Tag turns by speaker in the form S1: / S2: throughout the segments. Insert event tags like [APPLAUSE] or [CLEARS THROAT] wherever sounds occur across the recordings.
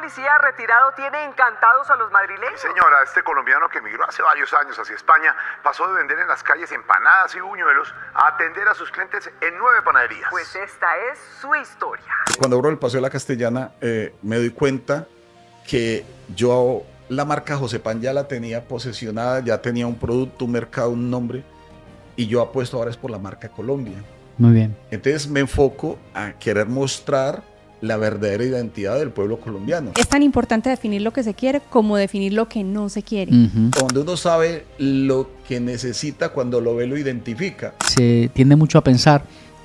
S1: policía retirado tiene encantados a los madrileños.
S2: señora, este colombiano que emigró hace varios años hacia España pasó de vender en las calles empanadas y buñuelos a atender a sus clientes en nueve panaderías. Pues esta es su historia. Cuando abro el Paseo de la Castellana eh, me doy cuenta que yo la marca José Pan ya la tenía posesionada, ya tenía un producto, un mercado, un nombre, y yo apuesto ahora es por la marca Colombia. Muy bien. Entonces me enfoco a querer mostrar la verdadera identidad del pueblo colombiano. Es
S1: tan importante definir lo que se quiere como definir lo que no se quiere.
S2: Cuando uno sabe lo que necesita
S3: cuando lo ve, lo identifica. Se tiende mucho a pensar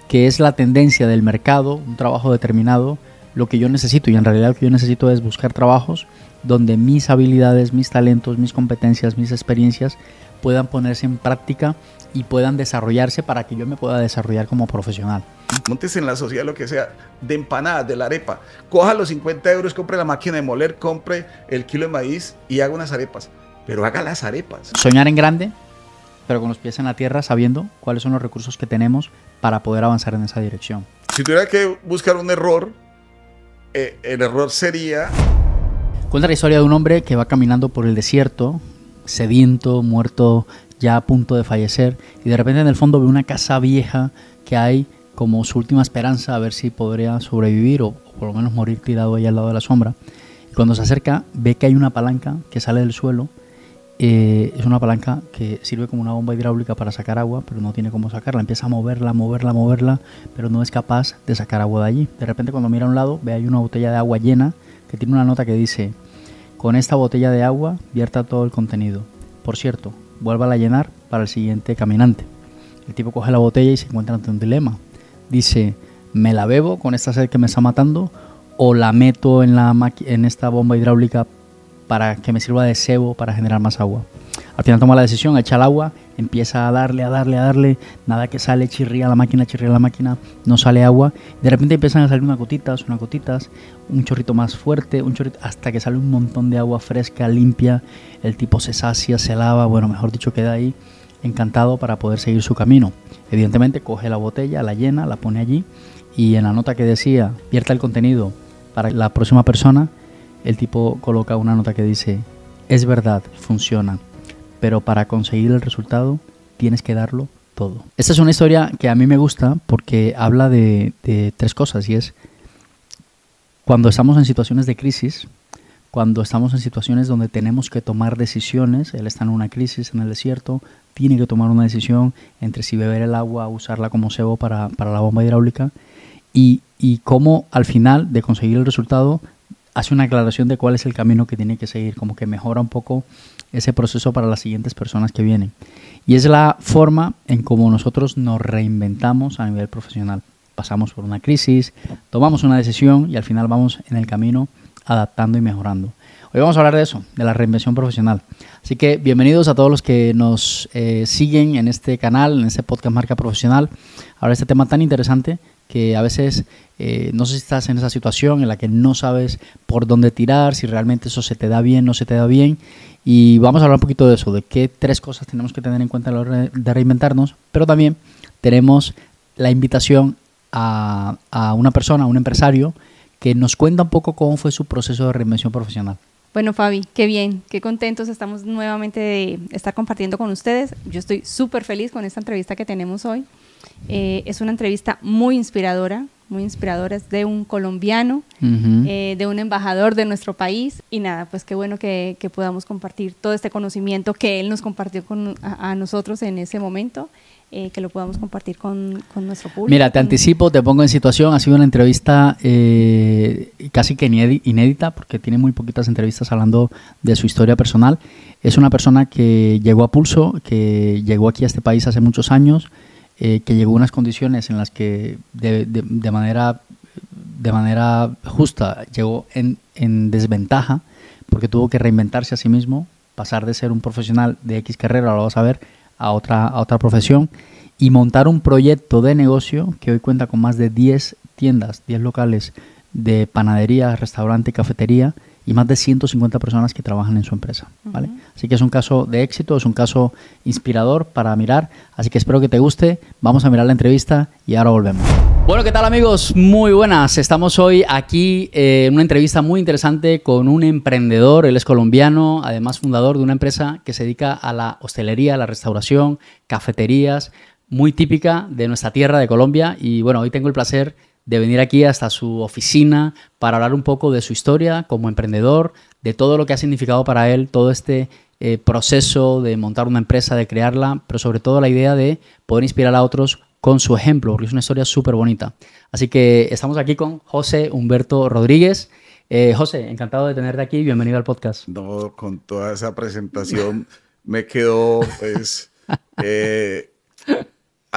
S3: que es la tendencia del mercado, un trabajo determinado, lo que yo necesito y en realidad lo que yo necesito es buscar trabajos donde mis habilidades, mis talentos, mis competencias, mis experiencias puedan ponerse en práctica y puedan desarrollarse para que yo me pueda desarrollar como profesional.
S2: Montes en la sociedad, lo que sea, de empanadas, de la arepa. Coja los 50 euros, compre la máquina de moler, compre el kilo de maíz y haga unas arepas. Pero haga las arepas.
S3: Soñar en grande, pero con los pies en la tierra, sabiendo cuáles son los recursos que tenemos para poder avanzar en esa dirección.
S2: Si tuviera que buscar un error, eh, el error sería...
S3: Cuenta la historia de un hombre que va caminando por el desierto, sediento, muerto ya a punto de fallecer y de repente en el fondo ve una casa vieja que hay como su última esperanza a ver si podría sobrevivir o, por lo menos morir tirado ahí al lado de la sombra. Y cuando se acerca ve que hay una palanca que sale del suelo. Eh, es una palanca que sirve como una bomba hidráulica para sacar agua, pero no tiene cómo sacarla. Empieza a moverla, moverla, moverla, pero no es capaz de sacar agua de allí. De repente cuando mira a un lado ve hay una botella de agua llena que tiene una nota que dice, con esta botella de agua vierta todo el contenido. Por cierto, vuélvala a llenar para el siguiente caminante. El tipo coge la botella y se encuentra ante un dilema. Dice, ¿me la bebo con esta sed que me está matando? ¿O la meto en, la en esta bomba hidráulica para que me sirva de cebo para generar más agua? Al final toma la decisión, echa el agua, empieza a darle, a darle, a darle, nada que sale, chirría la máquina, chirría la máquina, no sale agua. De repente empiezan a salir unas gotitas, unas gotitas, un chorrito más fuerte, un chorrito, hasta que sale un montón de agua fresca, limpia. El tipo se sacia, se lava, bueno, mejor dicho, queda ahí encantado para poder seguir su camino. Evidentemente coge la botella, la llena, la pone allí y en la nota que decía, vierta el contenido para la próxima persona, el tipo coloca una nota que dice, es verdad, funciona pero para conseguir el resultado tienes que darlo todo. Esta es una historia que a mí me gusta porque habla de, tres cosas y es cuando estamos en situaciones de crisis, cuando estamos en situaciones donde tenemos que tomar decisiones, él está en una crisis en el desierto, tiene que tomar una decisión entre si beber el agua, o usarla como cebo para, la bomba hidráulica, y, y, cómo al final de conseguir el resultado hace una aclaración de cuál es el camino que tiene que seguir, como que mejora un poco ese proceso para las siguientes personas que vienen. Y es la forma en como nosotros nos reinventamos a nivel profesional. Pasamos por una crisis, tomamos una decisión y al final vamos en el camino adaptando y mejorando. Hoy vamos a hablar de eso, de la reinvención profesional. Así que bienvenidos a todos los que nos eh, siguen en este canal, en este podcast Marca Profesional. Ahora este tema tan interesante que a veces eh, no sé si estás en esa situación en la que no sabes por dónde tirar, si realmente eso se te da bien, no se te da bien, y vamos a hablar un poquito de eso, de qué tres cosas tenemos que tener en cuenta a la hora de reinventarnos, pero también tenemos la invitación a, una persona, a un empresario, que nos cuenta un poco cómo fue su proceso de reinvención profesional.
S1: Bueno, Fabi, qué bien, qué contentos estamos nuevamente de estar compartiendo con ustedes. Yo estoy súper feliz con esta entrevista que tenemos hoy. Eh, es una entrevista muy inspiradora muy inspiradoras de un colombiano, eh, de un embajador de nuestro país. Y nada, pues qué bueno que, podamos compartir todo este conocimiento que él nos compartió con, a, nosotros en ese momento. Eh, que lo podamos compartir con, con, nuestro público. Mira, te anticipo,
S3: te pongo en situación, ha sido una entrevista eh, casi que inédita, porque tiene muy poquitas entrevistas hablando de su historia personal. Es una persona que llegó a pulso, que llegó aquí a este país hace muchos años, eh, que llegó unas condiciones en las que de, manera, de manera justa llegó en, desventaja porque tuvo que reinventarse a sí mismo, pasar de ser un profesional de X carrera, lo vas a ver, a otra, a otra profesión y montar un proyecto de negocio que hoy cuenta con más de 10 tiendas, 10 locales de panadería, restaurante, cafetería y más de 150 personas que trabajan en su empresa. ¿vale? Así que es un caso de éxito, es un caso inspirador para mirar. Así que espero que te guste. Vamos a mirar la entrevista y ahora volvemos. Bueno, ¿qué tal amigos? Muy buenas. Estamos hoy aquí eh, en una entrevista muy interesante con un emprendedor. Él es colombiano, además fundador de una empresa que se dedica a la hostelería, a la restauración, cafeterías, muy típica de nuestra tierra de Colombia. Y bueno, hoy tengo el placer de venir aquí hasta su oficina para hablar un poco de su historia como emprendedor, de todo lo que ha significado para él todo este eh, proceso de montar una empresa, de crearla, pero sobre todo la idea de poder inspirar a otros con su ejemplo, porque es una historia súper bonita. Así que estamos aquí con José Humberto Rodríguez. Eh, José,
S2: encantado de tenerte aquí, bienvenido al podcast. No, con toda esa presentación me quedó pues... [LAUGHS] Eh,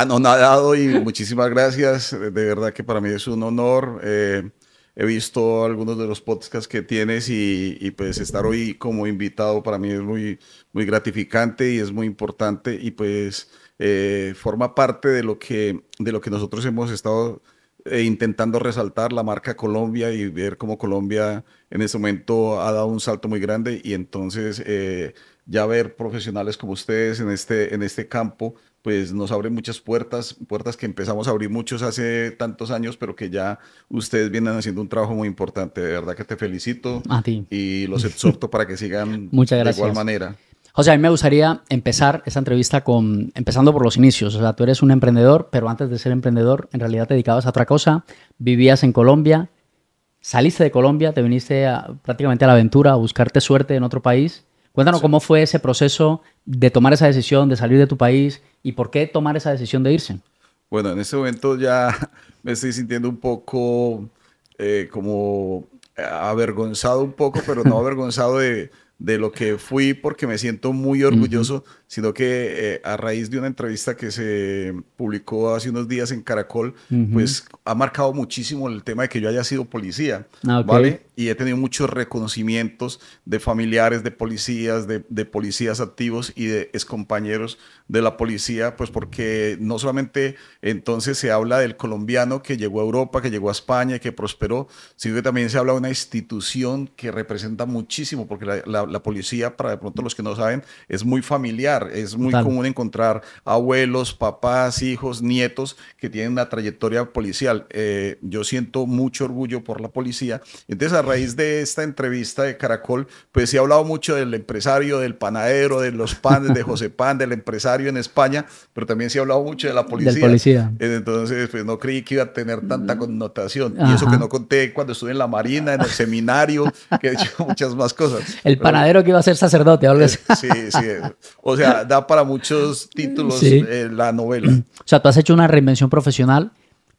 S2: anonadado y muchísimas gracias. De verdad que para mí es un honor. Eh, he visto algunos de los podcasts que tienes y, pues estar hoy como invitado para mí es muy, muy gratificante y es muy importante y pues eh, forma parte de lo, que, de lo que nosotros hemos estado eh, intentando resaltar, la marca Colombia y ver cómo Colombia en este momento ha dado un salto muy grande y entonces ya ver profesionales como ustedes en este, en este campo pues nos abre muchas puertas, puertas que empezamos a abrir muchos hace tantos años, pero que ya ustedes vienen haciendo un trabajo muy importante. De verdad que te felicito. A ti. Y los exhorto para que sigan [LAUGHS] de igual manera.
S3: José, a mí me gustaría empezar esta entrevista con, empezando por los inicios. O sea, tú eres un emprendedor, pero antes de ser emprendedor, en realidad te dedicabas a otra cosa. Vivías en Colombia, saliste de Colombia, te viniste prácticamente a la aventura, a buscarte suerte en otro país. Cuéntanos cómo fue ese proceso de tomar esa decisión, de salir de tu país, y por qué tomar esa decisión de irse?
S2: Bueno, en ese momento ya [LAUGHS] me estoy sintiendo un poco eh, como avergonzado un poco, pero no avergonzado de, de, lo que fui porque me siento muy orgulloso sino que eh, a raíz de una entrevista que se publicó hace unos días en Caracol, pues ha marcado muchísimo el tema de que yo haya sido policía, ah, ¿vale? Y he tenido muchos reconocimientos de familiares, de policías, de, de policías activos y de excompañeros de la policía, pues porque no solamente entonces se habla del colombiano que llegó a Europa, que llegó a España, y que prosperó, sino que también se habla de una institución que representa muchísimo, porque la, la policía, para de pronto los que no saben, es muy familiar es muy común encontrar abuelos, papás, hijos, nietos que tienen una trayectoria policial. Eh, yo siento mucho orgullo por la policía. Entonces, a raíz de esta entrevista de Caracol, pues se ha hablado mucho del empresario, del panadero, de los panes, de José Pan, del empresario en España, pero también se ha hablado mucho de la policía. policía. Eh, entonces, pues no creí que iba a tener tanta mm. connotación. Y eso que no conté cuando estuve en la Marina, en el seminario, que he hecho [LAUGHS] muchas más cosas. El panadero
S3: que iba a ser sacerdote, algo eh, así. Sí, sí.
S2: O sea, da, para muchos títulos eh, la novela.
S3: [CLEARS THROAT] O sea, tú has hecho una reinvención profesional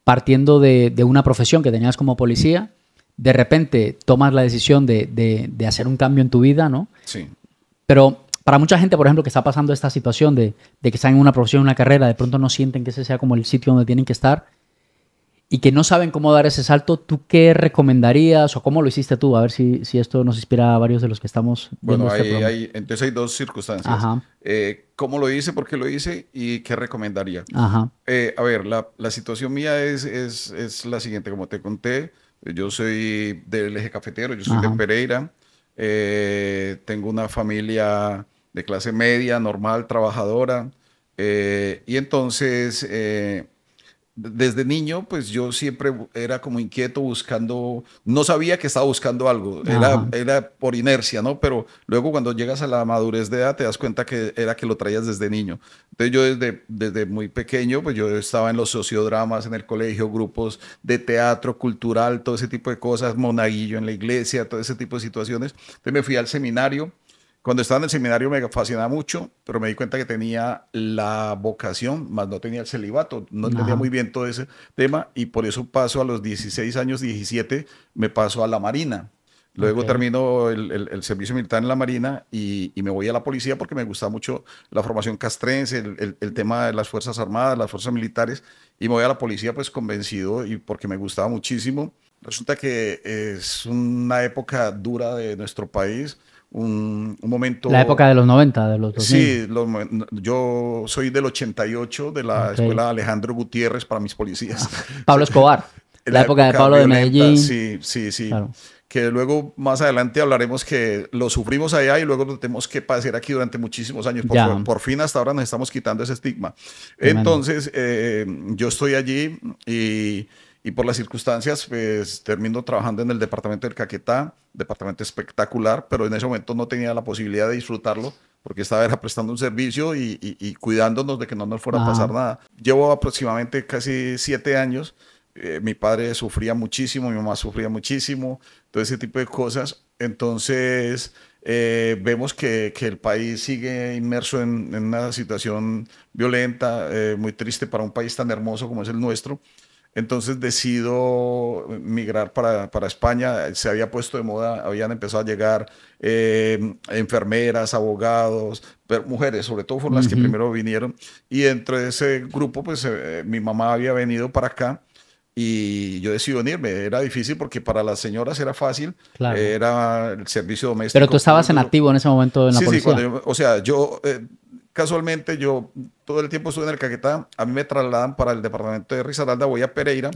S3: partiendo de, una profesión que tenías como policía. De repente tomas la decisión de, de, hacer un cambio en tu vida, ¿no? Sí. Pero para mucha gente, por ejemplo, que está pasando esta situación de, de que están en una profesión, una carrera, de pronto no sienten que ese sea como el sitio donde tienen que estar y que no saben cómo dar ese salto, ¿tú qué recomendarías o cómo lo hiciste tú? A ver si, si esto nos inspira a varios de los que estamos viendo bueno, este
S2: hay, entonces hay dos circunstancias. Ajá. Eh, ¿Cómo lo hice? ¿Por qué lo hice? ¿Y qué recomendaría? Ajá. Eh, a ver, la, la situación mía es, es, es, la siguiente. Como te conté, yo soy del eje cafetero, yo soy de Pereira. Eh, tengo una familia de clase media, normal, trabajadora. y entonces desde niño, pues yo siempre era como inquieto buscando, no sabía que estaba buscando algo, era, por inercia, ¿no? Pero luego cuando llegas a la madurez de edad te das cuenta que era que lo traías desde niño. Entonces yo desde, desde muy pequeño, pues yo estaba en los sociodramas, en el colegio, grupos de teatro, cultural, todo ese tipo de cosas, monaguillo en la iglesia, todo ese tipo de situaciones. Entonces me fui al seminario cuando estaba en el seminario me fascinaba mucho, pero me di cuenta que tenía la vocación, más no tenía el celibato, no entendía muy bien todo ese tema y por eso paso a los 16 años, 17, me paso a la Marina. Luego termino el, servicio militar en la Marina y, me voy a la policía porque me gusta mucho la formación castrense, el, el, tema de las Fuerzas Armadas, las Fuerzas Militares, y me voy a la policía pues convencido y porque me gustaba muchísimo. Resulta que es una época dura de nuestro país un, un, momento... La época
S3: de los 90, de los 2000.
S2: Sí, yo soy del 88, de la escuela Alejandro Gutiérrez para mis policías. Ah, Pablo Escobar. [LAUGHS] la, época, de Pablo de Medellín. Sí, sí, sí. Que luego más adelante hablaremos que lo sufrimos allá y luego lo tenemos que padecer aquí durante muchísimos años. Por, por, fin hasta ahora nos estamos quitando ese estigma. Entonces, eh, yo estoy allí y y por las circunstancias, pues termino trabajando en el departamento del Caquetá, departamento espectacular, pero en ese momento no tenía la posibilidad de disfrutarlo porque estaba era prestando un servicio y, y, cuidándonos de que no nos fuera a pasar nada. Llevo aproximadamente casi siete años, eh, mi padre sufría muchísimo, mi mamá sufría muchísimo, todo ese tipo de cosas. Entonces, eh, vemos que, que, el país sigue inmerso en, una situación violenta, eh, muy triste para un país tan hermoso como es el nuestro. Entonces decido migrar para, para, España. Se había puesto de moda, habían empezado a llegar em, enfermeras, abogados, mujeres, sobre todo fueron las que primero vinieron. Y entre ese grupo, pues eh, mi mamá había venido para acá y yo decidí venirme. Era difícil porque para las señoras era fácil, era el servicio doméstico. Pero tú estabas en
S3: activo en ese momento en la policía. Sí,
S2: o sea, yo eh, casualmente yo todo el tiempo estuve en el Caquetá, a mí me trasladan para el departamento de Risaralda, voy a Pereira,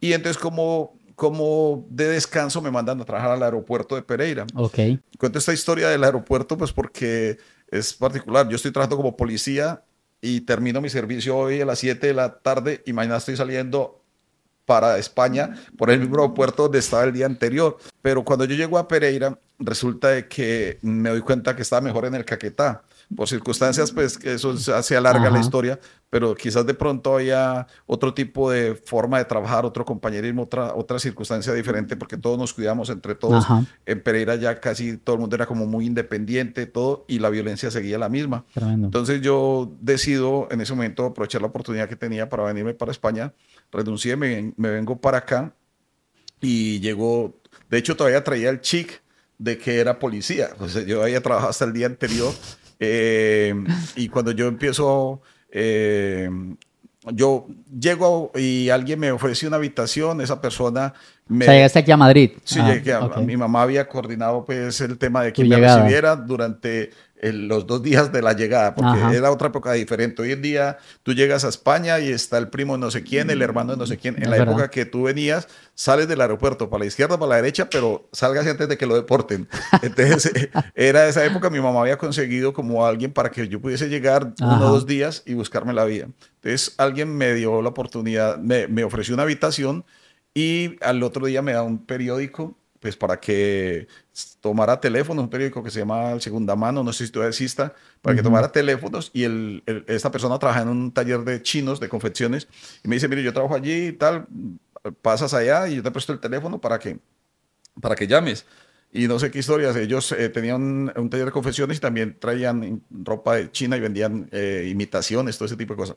S2: y entonces como, como de descanso me mandan a trabajar al aeropuerto de Pereira. Ok. Cuento esta historia del aeropuerto pues porque es particular, yo estoy trabajando como policía y termino mi servicio hoy a las 7 de la tarde y mañana estoy saliendo para España por el mismo aeropuerto donde estaba el día anterior. Pero cuando yo llego a Pereira, resulta de que me doy cuenta que estaba mejor en el Caquetá por circunstancias, pues que eso se alarga la historia, pero quizás de pronto haya otro tipo de forma de trabajar, otro compañerismo, otra, otra circunstancia diferente, porque todos nos cuidamos entre todos. En Pereira ya casi todo el mundo era como muy independiente, todo, y la violencia seguía la misma. Entonces yo decido en ese momento aprovechar la oportunidad que tenía para venirme para España, renuncié, me, vengo para acá y llegó, de hecho todavía traía el chic de que era policía. O yo había trabajado hasta el día anterior eh, y cuando yo empiezo, eh, yo llego y alguien me ofreció una habitación, esa persona me... O llegaste aquí
S3: a Madrid. Sí, ah, Mi
S2: mamá había coordinado pues el tema de que me recibiera durante los dos días de la llegada, porque era otra época diferente. Hoy en día tú llegas a España y está el primo no sé quién, el hermano de no sé quién. En la época que tú venías, sales del aeropuerto para la izquierda, para la derecha, pero salgas antes de que lo deporten. [LAUGHS] Entonces, era esa época, mi mamá había conseguido como alguien para que yo pudiese llegar uno dos días y buscarme la vida. Entonces, alguien me dio la oportunidad, me, me ofreció una habitación y al otro día me da un periódico pues para que tomara teléfonos, un periódico que se llama Segunda Mano, no sé si todavía exista, para que tomara teléfonos y esta persona trabaja en un taller de chinos, de confecciones, y me dice, mire, yo trabajo allí y tal, pasas allá y yo te presto el teléfono para que, para que llames. Y no sé qué historias, ellos eh, tenían un taller de confecciones y también traían ropa de China y vendían eh, imitaciones, todo ese tipo de cosas.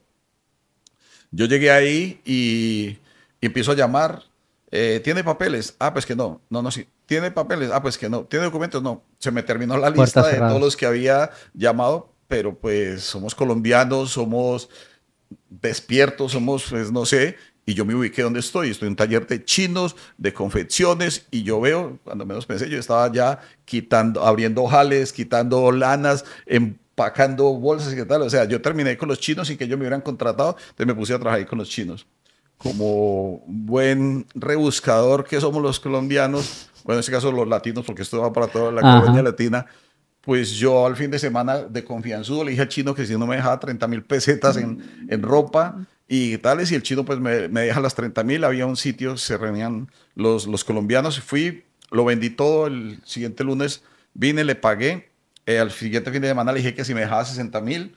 S2: Yo llegué ahí y empiezo a llamar eh, ¿Tiene papeles? Ah, pues que no. No, no, sí. ¿Tiene papeles? Ah, pues que no. ¿Tiene documentos? No. Se me terminó la lista de todos los que había llamado, pero pues somos colombianos, somos despiertos, somos, pues no sé. Y yo me ubiqué donde estoy. Estoy en un taller de chinos, de confecciones, y yo veo, cuando menos pensé, yo estaba ya quitando, abriendo jales, quitando lanas, empacando bolsas y qué tal. O sea, yo terminé con los chinos sin que ellos me hubieran contratado, entonces me puse a trabajar con los chinos como buen rebuscador que somos los colombianos, bueno, en este caso los latinos, porque esto va para toda la colonia latina, pues yo al fin de semana de confianzudo le dije al chino que si no me dejaba 30 mil pesetas en, en, ropa y tales, y el chino pues me, me deja las 30 mil, había un sitio, se reunían los, los colombianos, fui, lo vendí todo, el siguiente lunes vine, le pagué, eh, al siguiente fin de semana le dije que si me dejaba 60 mil,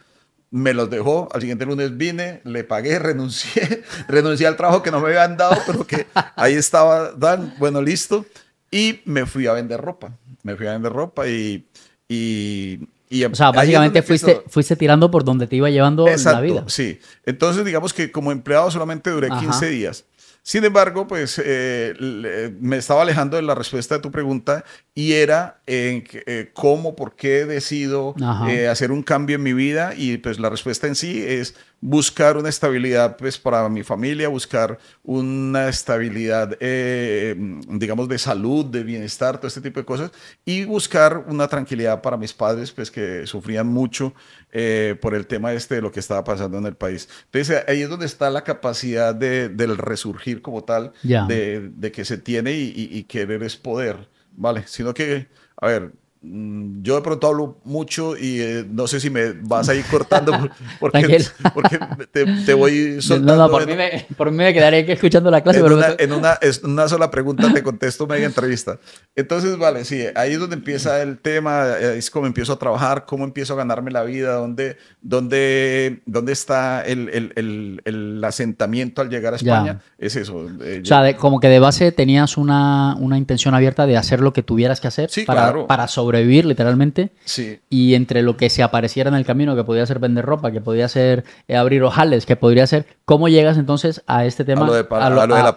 S2: me los dejó. Al siguiente lunes vine, le pagué, [LAUGHS] renuncié, renuncié al trabajo que no me habían dado, pero que ahí estaba Dan, bueno, listo. Y me fui a vender ropa. Me fui a vender ropa y. y, y o sea, básicamente fuiste,
S3: tirando por donde te iba llevando la vida.
S2: Sí. Entonces, digamos que como empleado solamente duré 15 días. Sin embargo, pues eh, me estaba alejando de la respuesta de tu pregunta y era en eh, cómo, por qué decido decidido eh, hacer un cambio en mi vida y pues la respuesta en sí es buscar una estabilidad pues, para mi familia, buscar una estabilidad, eh, digamos, de salud, de bienestar, todo este tipo de cosas, y buscar una tranquilidad para mis padres, pues que sufrían mucho eh, por el tema este de lo que estaba pasando en el país. Entonces, eh, ahí es donde está la capacidad de, del resurgir como tal, de, que se tiene y querer es poder, ¿vale? Sino que, a ver, Mm, yo de pronto hablo mucho y eh, no sé si me vas a ir cortando [LAUGHS] porque, te, voy soltando. No, no, por, mí
S3: me, por quedaré escuchando la clase. En,
S2: una, en una, sola pregunta te contesto media entrevista. Entonces, vale, sí, ahí es donde empieza el tema, eh, es como empiezo a trabajar, cómo empiezo a ganarme la vida, dónde, dónde, dónde está el, el, el, asentamiento al llegar a España. Es eso. Eh, o sea,
S3: como que de base tenías una, una intención abierta de hacer lo que tuvieras que hacer para, para sobre vivir literalmente. Sí. Y entre lo que se apareciera en el camino, que podía ser vender ropa, que podía ser eh, abrir ojales, que podría ser, ¿cómo llegas entonces a este tema? A de, la,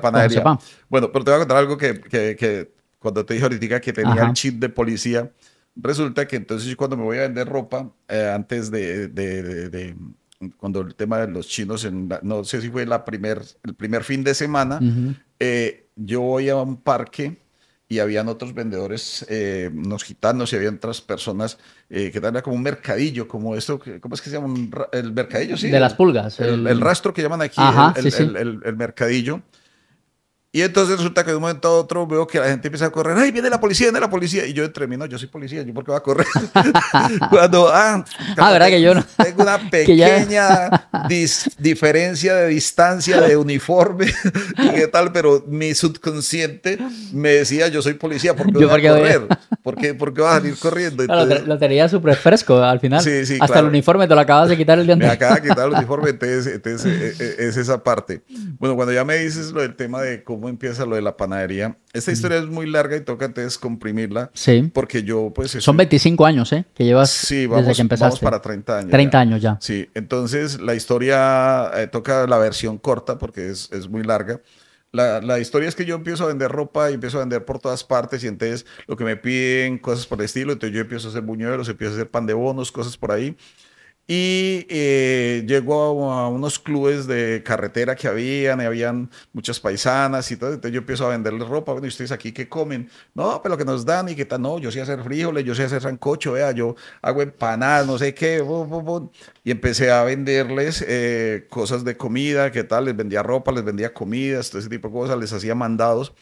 S3: panadería,
S2: bueno, pero te voy a contar algo que, que, cuando te dije ahorita que tenía el chip de policía, resulta que entonces cuando me voy a vender ropa, eh, antes de, cuando el tema de los chinos, en no sé si fue la primer, el primer fin de semana, eh, yo voy a un parque y habían otros vendedores, eh, unos gitanos y habían otras personas eh, que daban como un mercadillo, como esto, ¿cómo es que se llama? el mercadillo, sí. De las pulgas. El, rastro que llaman aquí, el, el, mercadillo. Y entonces resulta que de un momento a otro veo que la gente empieza a correr, ¡ay, viene la policía, viene la policía! Y yo termino, yo soy policía, ¿yo por qué voy a correr? [LAUGHS] Cuando, ah, ah ¿verdad que yo Tengo una [LAUGHS] pequeña diferencia de distancia de uniforme [LAUGHS] y qué tal, pero mi subconsciente me decía, yo soy policía, ¿por qué voy a correr? ¿Por, qué, vas a salir corriendo? lo
S3: tenía súper fresco al final. Hasta el uniforme te lo acabas de quitar el día antes. Me acabas de quitar el uniforme,
S2: entonces, e, e, es, esa parte. Bueno, cuando ya me dices lo del tema de cómo empieza lo de la panadería. Esta historia es muy larga y toca entonces comprimirla. Sí. Porque yo, pues. Son
S3: 25 años, ¿eh? Que llevas sí, vamos, desde que empezaste. Vamos para 30 años. 30
S2: años ya. Sí, entonces la historia eh, toca la versión corta porque es, es muy larga. La, la, historia es que yo empiezo a vender ropa y empiezo a vender por todas partes y entonces lo que me piden, cosas por el estilo, entonces yo empiezo a hacer buñuelos, empiezo a hacer pan de bonos, cosas por ahí y eh, llegó a, unos clubes de carretera que habían, y habían muchas paisanas y todo, entonces yo empiezo a venderles ropa, bueno, ¿y ustedes aquí qué comen? No, pero pues lo que nos dan y qué tal, no, yo sé hacer frijoles, yo sé hacer sancocho, vea, yo hago empanadas, no sé qué, y empecé a venderles eh, cosas de comida, qué tal, les vendía ropa, les vendía comidas, todo ese tipo de cosas, les hacía mandados.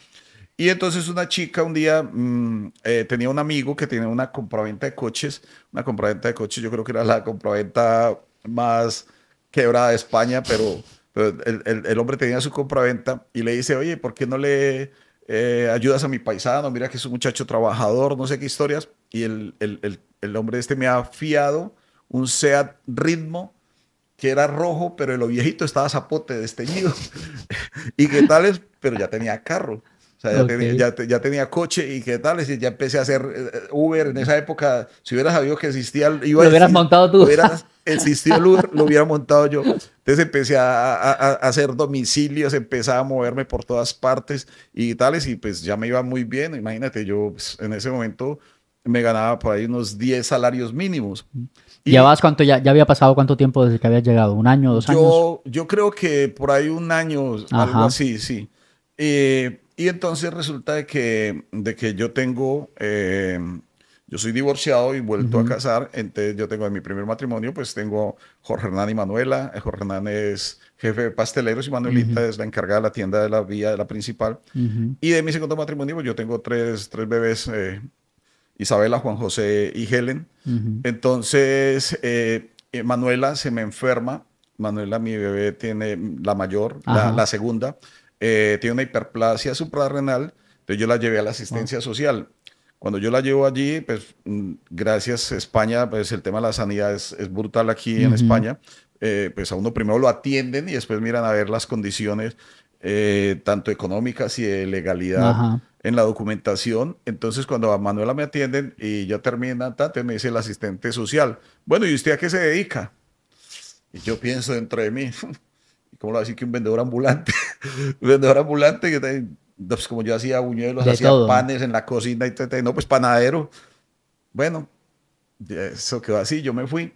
S2: Y entonces una chica un día mm, eh, tenía un amigo que tenía una compraventa de coches, una compraventa de coches, yo creo que era la compraventa más quebrada de España, pero, el, hombre tenía su compraventa y le dice, oye, ¿por qué no le eh, ayudas a mi paisano? Mira que es un muchacho trabajador, no sé qué historias. Y el, el hombre este me ha fiado un SEAT Ritmo que era rojo, pero el viejito estaba zapote, desteñido. [LAUGHS] ¿Y qué tales? Pero ya tenía carro. O sea, ya, tenía, ya, tenía coche y qué tal, y ya empecé a hacer eh, Uber en esa época. Si hubiera sabido que existía, iba lo hubieras montado tú. Hubieras, [LAUGHS] existido Uber, lo hubiera montado yo. Entonces empecé a, hacer domicilios, empezaba a moverme por todas partes y tales, y pues ya me iba muy bien. Imagínate, yo pues, en ese momento me ganaba por ahí unos 10 salarios mínimos.
S3: Y ¿Ya cuánto, ya, ya había pasado cuánto tiempo desde que había llegado? ¿Un año, dos años? Yo,
S2: yo creo que por ahí un año, algo así, sí. Eh, y entonces resulta de que, de que yo tengo, eh, yo soy divorciado y vuelto a casar, entonces yo tengo en mi primer matrimonio, pues tengo Jorge Hernán y Manuela, eh, Jorge Hernán es jefe de pasteleros y Manuelita es la encargada de la tienda de la vía de la principal. Y de mi segundo matrimonio, pues yo tengo tres, tres bebés, eh, Isabela, Juan José y Helen. Entonces, Manuela se me enferma, Manuela mi bebé tiene la mayor, la, la segunda eh, tiene una hiperplasia suprarrenal, entonces yo la llevé a la asistencia ah. social. Cuando yo la llevo allí, pues mm, gracias España, pues el tema de la sanidad es, brutal aquí en España. Eh, pues a uno primero lo atienden y después miran a ver las condiciones, eh, tanto económicas y de legalidad en la documentación. Entonces, cuando a Manuela me atienden y ya termina, tanto me dice el asistente social, bueno, ¿y usted a qué se dedica? Y yo pienso dentro de mí, [LAUGHS] ¿cómo lo voy a decir que un vendedor ambulante? [LAUGHS] un vendedor ambulante que, pues como yo hacía buñuelos, hacía panes en la cocina y no, pues panadero. Bueno, eso quedó así, yo me fui.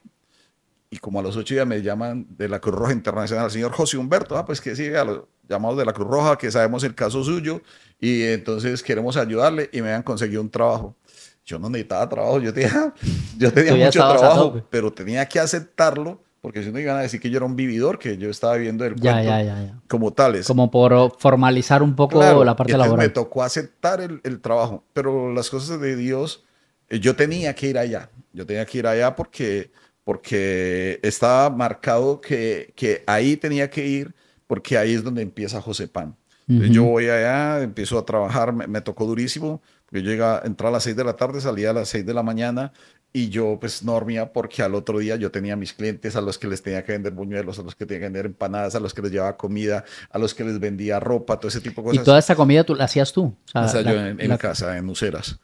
S2: Y como a los ocho días me llaman de la Cruz Roja Internacional, el señor José Humberto, ah, pues que sí, a los llamados de la Cruz Roja, que sabemos el caso suyo, y entonces queremos ayudarle y me han conseguido un trabajo yo no necesitaba trabajo, yo [LAUGHS]
S1: yo tenía mucho trabajo,
S2: pero tenía que aceptarlo porque si no iban a decir que yo era un vividor, que yo estaba viviendo el ya, como tales. Como por formalizar un poco la parte laboral. Me tocó aceptar el, trabajo, pero las cosas de Dios, eh, yo tenía que ir allá, yo tenía que ir allá porque, porque estaba marcado que, que ahí tenía que ir, porque ahí es donde empieza José Pan. Yo voy allá, empiezo a trabajar, me, tocó durísimo, yo llegaba, entrar a las seis de la tarde, salía a las seis de la mañana, y yo pues no dormía porque al otro día yo tenía mis clientes a los que les tenía que vender buñuelos, a los que tenía que vender empanadas, a los que les llevaba comida, a los que les vendía ropa, todo ese tipo de cosas. Y toda
S3: esta comida tú la hacías tú. O sea, yo en,
S2: casa, en Uceras.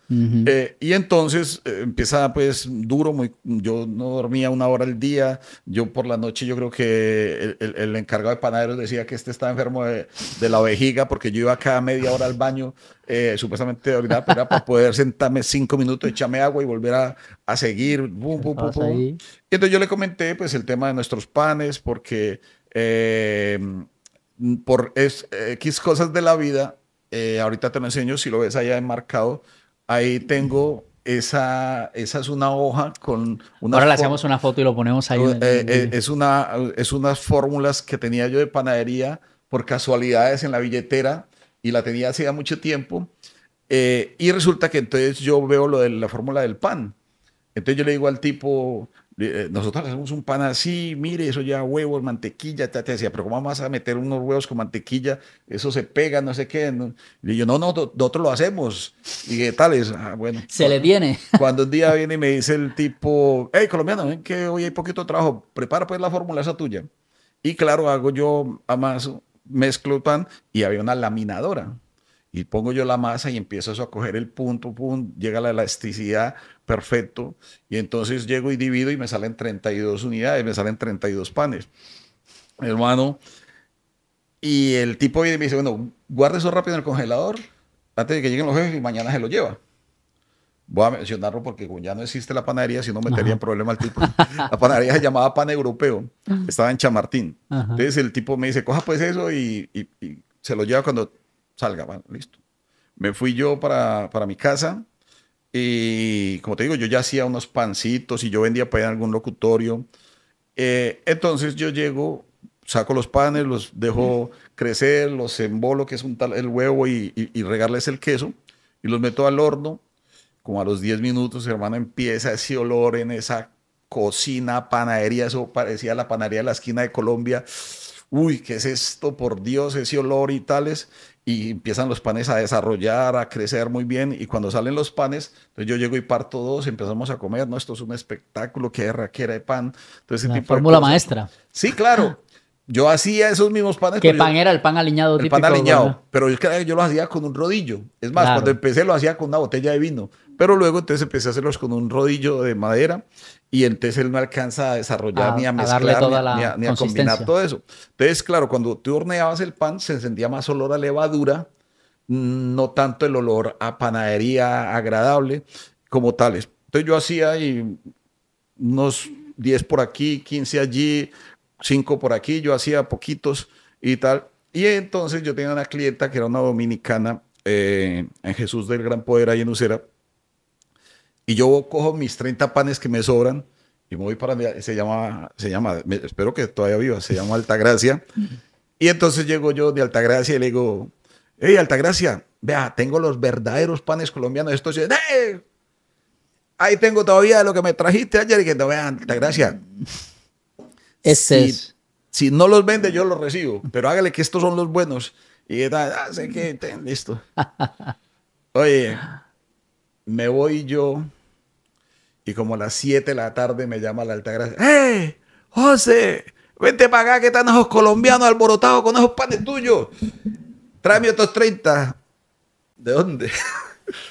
S2: Eh, y entonces eh, empieza pues duro, muy, yo no dormía una hora al día, yo por la noche yo creo que el, encargado de panaderos decía que este estaba enfermo de, de la vejiga porque yo iba cada media hora al baño, eh, supuestamente de orinar, pero era para poder sentarme cinco minutos, echarme agua y volver a seguir, entonces yo le comenté pues el tema de nuestros panes, porque eh, mm, por es, eh, X cosas de la vida, eh, ahorita te lo enseño, si lo ves allá enmarcado, ahí tengo esa, esa es una hoja con una Ahora le hacemos una foto y lo ponemos ahí. es, una, es unas fórmulas que tenía yo de panadería por casualidades en la billetera y la tenía hacía mucho tiempo. y resulta que entonces yo veo lo de la fórmula del pan entonces yo le digo al tipo, eh, nosotros hacemos un pan así, mire, eso ya huevos, mantequilla, te decía, pero ¿cómo vas a meter unos huevos con mantequilla? Eso se pega, no sé qué. Y yo, no, no, nosotros lo hacemos. Y qué tal es, ah, bueno. Se le viene. [LAUGHS] Cuando un día viene y me dice el tipo, hey, colombiano, ven que hoy hay poquito trabajo, prepara pues la fórmula esa tuya. Y claro, hago yo amaso, mezclo pan y había una laminadora. Y pongo yo la masa y empiezo eso a coger el punto, pum, llega la elasticidad, perfecto. Y entonces llego y divido y me salen 32 unidades, me salen 32 panes. Hermano, y el tipo viene y me dice, bueno, guarde eso rápido en el congelador antes de que lleguen los jefes y mañana se lo lleva. Voy a mencionarlo porque ya no existe la panadería, si no metería en problema al tipo. [LAUGHS] La panadería se llamaba Pan Europeo, estaba en Chamartín. Entonces el tipo me dice, coja pues eso y, se lo lleva cuando salga. Bueno, listo. Me fui yo para, para mi casa, y como te digo, yo ya hacía unos pancitos y yo vendía para ir a algún locutorio. Eh, entonces yo llego, saco los panes, los dejo crecer, los embolo, que es un tal, el huevo y, y, regarles el queso, y los meto al horno. Como a los 10 minutos, hermano, empieza ese olor en esa cocina, panadería, eso parecía la panadería de la esquina de Colombia uy, ¿qué es esto? Por Dios, ese olor y tales. Y empiezan los panes a desarrollar, a crecer muy bien. Y cuando salen los panes, yo llego y parto dos, empezamos a comer, ¿no? Esto es un espectáculo, qué raquera de pan. Entonces, ¿la fórmula maestra. Sí, claro. Yo hacía esos mismos panes. ¿Qué pan era? El pan aliñado. El pan aliñado. Pero yo, yo hacía con un rodillo. Es más, cuando empecé lo hacía con una botella de vino. Pero luego entonces empecé a hacerlos con un rodillo de madera y entonces él no alcanza a desarrollar ni a mezclar ni, a, combinar todo eso. Entonces, claro, cuando tú horneabas el pan se encendía más olor a levadura, no tanto el olor a panadería agradable como tales. Entonces yo hacía y unos 10 por aquí, 15 allí, 5 por aquí, yo hacía poquitos y tal. Y entonces yo tenía una clienta que era una dominicana eh, en Jesús del Gran Poder ahí en Ucera y yo cojo mis 30 panes que me sobran y me voy para se llama se llama espero que todavía viva se llama Altagracia [LAUGHS] y entonces llego yo de Altagracia y le digo hey Altagracia vea tengo los verdaderos panes colombianos estos ¡Eh! ahí tengo todavía lo que me trajiste ayer y que no vea Altagracia ese si no los vende yo los recibo pero hágale que estos son los buenos y ah, sé que ten, listo [LAUGHS] oye me voy yo y como a las 7 de la tarde me llama la Alta Gracia. ¡Eh! ¡José! Vente para acá que están esos colombianos alborotados con esos panes tuyos. Tráeme estos 30. ¿De dónde?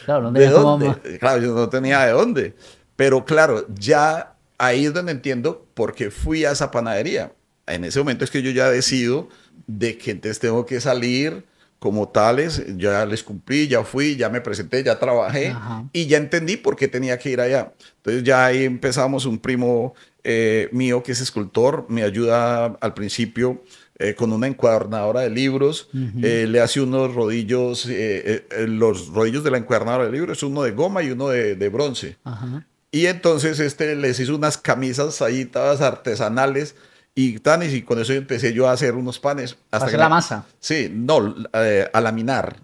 S2: Claro, no [LAUGHS] dónde? Claro, yo no tenía de dónde. Pero claro, ya ahí es donde entiendo por qué fui a esa panadería. En ese momento es que yo ya decido de que entonces tengo que salir como tales, ya les cumplí, ya fui, ya me presenté, ya trabajé y ya entendí por qué tenía que ir allá. Entonces ya ahí empezamos, un primo eh, mío que es escultor, me ayuda al principio eh, con una encuadernadora de libros, eh, le hace unos rodillos, los rodillos de la encuadernadora de libros, uno de goma y uno de, bronce. Y entonces este les hizo unas camisas ahí, todas artesanales, y y con eso empecé yo a hacer unos panes. Hasta ¿Hacer la masa? Sí, no, eh, a laminar.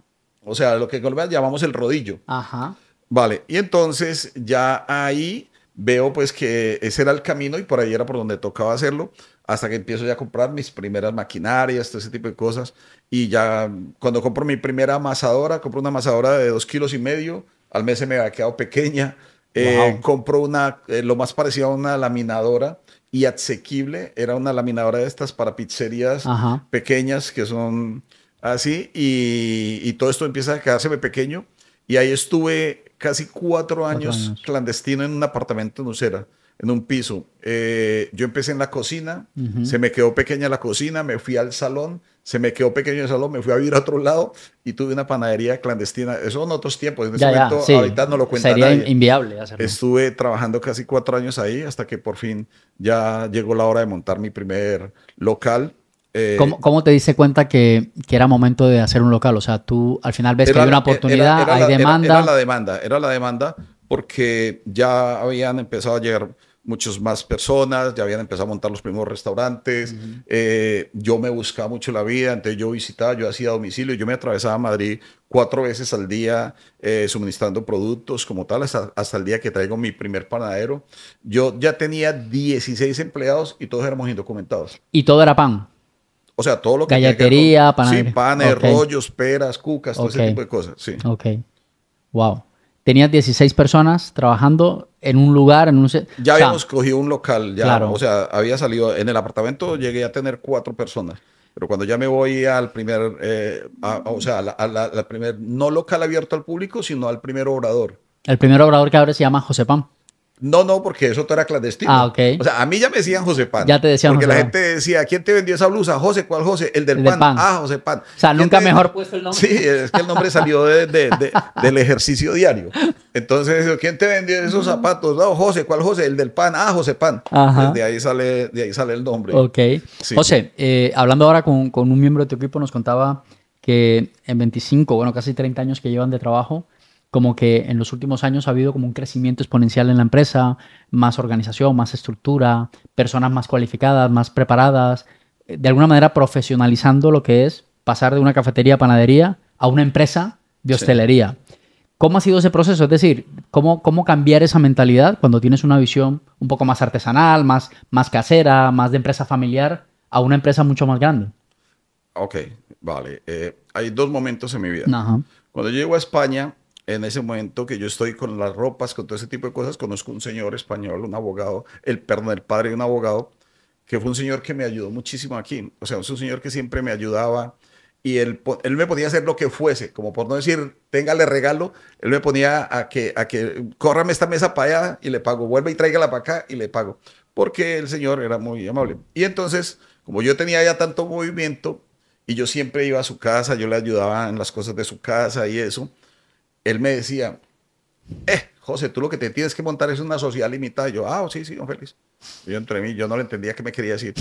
S2: O sea, lo que en llamamos el rodillo. Ajá. Vale, y entonces ya ahí veo pues que ese era el camino y por ahí era por donde tocaba hacerlo, hasta que empiezo ya a comprar mis primeras maquinarias, todo ese tipo de cosas. Y ya cuando compro mi primera amasadora, compro una amasadora de dos kilos y medio, al mes se me había quedado pequeña. Eh, Compro una, eh, lo más parecido a una laminadora y asequible. Era una laminadora de estas para pizzerías pequeñas que son así y, todo esto empieza a quedarse pequeño. Y ahí estuve casi cuatro años, clandestino en un apartamento en Usera, en un piso. Eh, yo empecé en la cocina, se me quedó pequeña la cocina, me fui al salón se me quedó pequeño el salón, me fui a vivir a otro lado y tuve una panadería clandestina. Eso en otros tiempos, en ese momento, ahorita no lo cuenta Sería inviable hacerlo. Estuve trabajando casi cuatro años ahí hasta que por fin ya llegó la hora de montar mi primer local. Eh, ¿Cómo,
S3: ¿Cómo, te diste cuenta que, que, era momento de hacer un local? O sea, tú al final ves que hay una oportunidad, hay demanda. era la
S2: demanda, era la demanda porque ya habían empezado a llegar muchas más personas, ya habían empezado a montar los primeros restaurantes, eh, yo me buscaba mucho la vida, antes yo visitaba, yo hacía domicilio, yo me atravesaba Madrid cuatro veces al día eh, suministrando productos como tal, hasta, el día que traigo mi primer panadero. Yo ya tenía 16 empleados y todos éramos indocumentados.
S3: ¿Y todo era pan?
S2: O sea, todo lo que... Gallatería, panadería. Sí, panes, rollos, peras, cucas, todo ese tipo de cosas, sí.
S3: Ok. Wow tenías 16 personas trabajando en un lugar, en un... Ya habíamos
S2: cogido un local, ya, o sea, había salido en el apartamento, llegué a tener cuatro personas. Pero cuando ya me voy al primer, eh, o sea, al primer, no local abierto al público, sino al primer obrador.
S3: El primer obrador que abre se llama José Pam.
S2: No, no, porque eso todo era clandestino. Ah, ok. O sea, a mí ya me decían José Pan. Ya te decían Porque la gente decía, ¿quién te vendió esa blusa? José, ¿cuál José? El del, pan. Ah, José Pan. O sea, nunca mejor puesto el nombre. Sí, es que el nombre salió del ejercicio diario. Entonces, ¿quién te vendió esos zapatos? No, José, ¿cuál José? El del pan. Ah, José Pan. Ajá. De ahí sale, de ahí sale el nombre. Ok. José,
S3: eh, hablando ahora con, con un miembro de tu equipo, nos contaba que en 25, bueno, casi 30 años que llevan de trabajo, como que en los últimos años ha habido como un crecimiento exponencial en la empresa, más organización, más estructura, personas más cualificadas, más preparadas, eh, de alguna manera profesionalizando lo que es pasar de una cafetería, panadería a una empresa de hostelería. ¿Cómo ha sido ese proceso? Es decir, ¿cómo, ¿cómo cambiar esa mentalidad cuando tienes una visión un poco más artesanal, más, más casera, más de empresa familiar, a una empresa mucho más grande?
S2: Ok, vale. Eh, hay dos momentos en mi vida. Cuando llego a España, en ese momento que yo estoy con las ropas, con todo ese tipo de cosas, conozco un señor español, un abogado, el, perdón, el padre de un abogado, que fue un señor que me ayudó muchísimo aquí. O sea, un señor que siempre me ayudaba y él, él me podía hacer lo que fuese, como por no decir, téngale regalo, él me ponía a que, a que, córrame esta mesa para allá y le pago, vuelve y tráigala para acá y le pago, porque el señor era muy amable. Y entonces, como yo tenía ya tanto movimiento y yo siempre iba a su casa, yo le ayudaba en las cosas de su casa y eso, él me decía, eh, José, tú lo que te tienes que montar es una sociedad limitada. yo, ah, sí, sí, don Félix. yo entre mí, yo no le entendía qué me quería decir.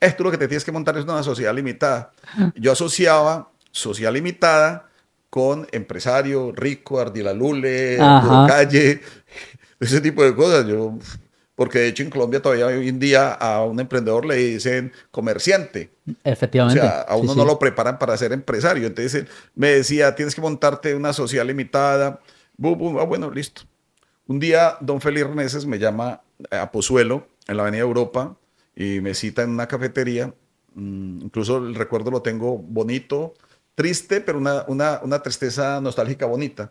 S2: Eh, tú lo que te tienes que montar es una sociedad limitada. Yo asociaba sociedad limitada con empresario rico, Ardila Lule, Calle, [LAUGHS] ese tipo de cosas. Yo, porque de hecho en Colombia todavía hoy en día a un emprendedor le dicen comerciante.
S3: Efectivamente. O sea, a uno no lo
S2: preparan para ser empresario. Entonces me decía, tienes que montarte una sociedad limitada. Ah, bueno, listo. Un día don Felipe Reneses me llama a Pozuelo, en la Avenida Europa, y me cita en una cafetería. Mm, incluso el recuerdo lo tengo bonito triste, pero una, una, una tristeza nostálgica bonita.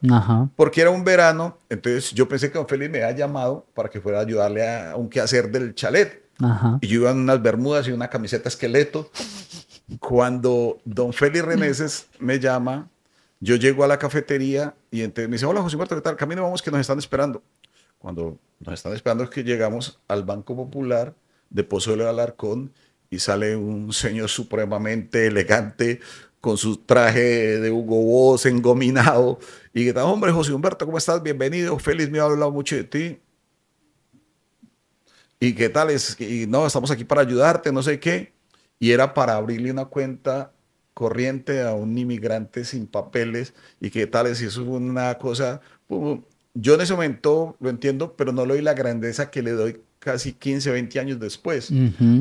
S2: Porque era un verano, entonces yo pensé que don Félix me había llamado para que fuera a ayudarle a un quehacer del chalet. Y yo iba en unas bermudas y una camiseta esqueleto. Cuando don Félix Reneses me llama, yo llego a la cafetería y entonces me dice, hola José Humberto, ¿qué tal? Camino, vamos que nos están esperando. Cuando nos están esperando es que llegamos al Banco Popular de Pozuelo de Alarcón y sale un señor supremamente elegante con su traje de Hugo Boss engominado. Y que tal, hombre, José Humberto, ¿cómo estás? Bienvenido, feliz, me ha hablado mucho de ti. ¿Y qué tal? Es, y no, estamos aquí para ayudarte, no sé qué. Y era para abrirle una cuenta corriente a un inmigrante sin papeles. ¿Y qué tal? Es, y eso es una cosa. yo en ese momento lo entiendo, pero no le doy la grandeza que le doy casi 15, 20 años después,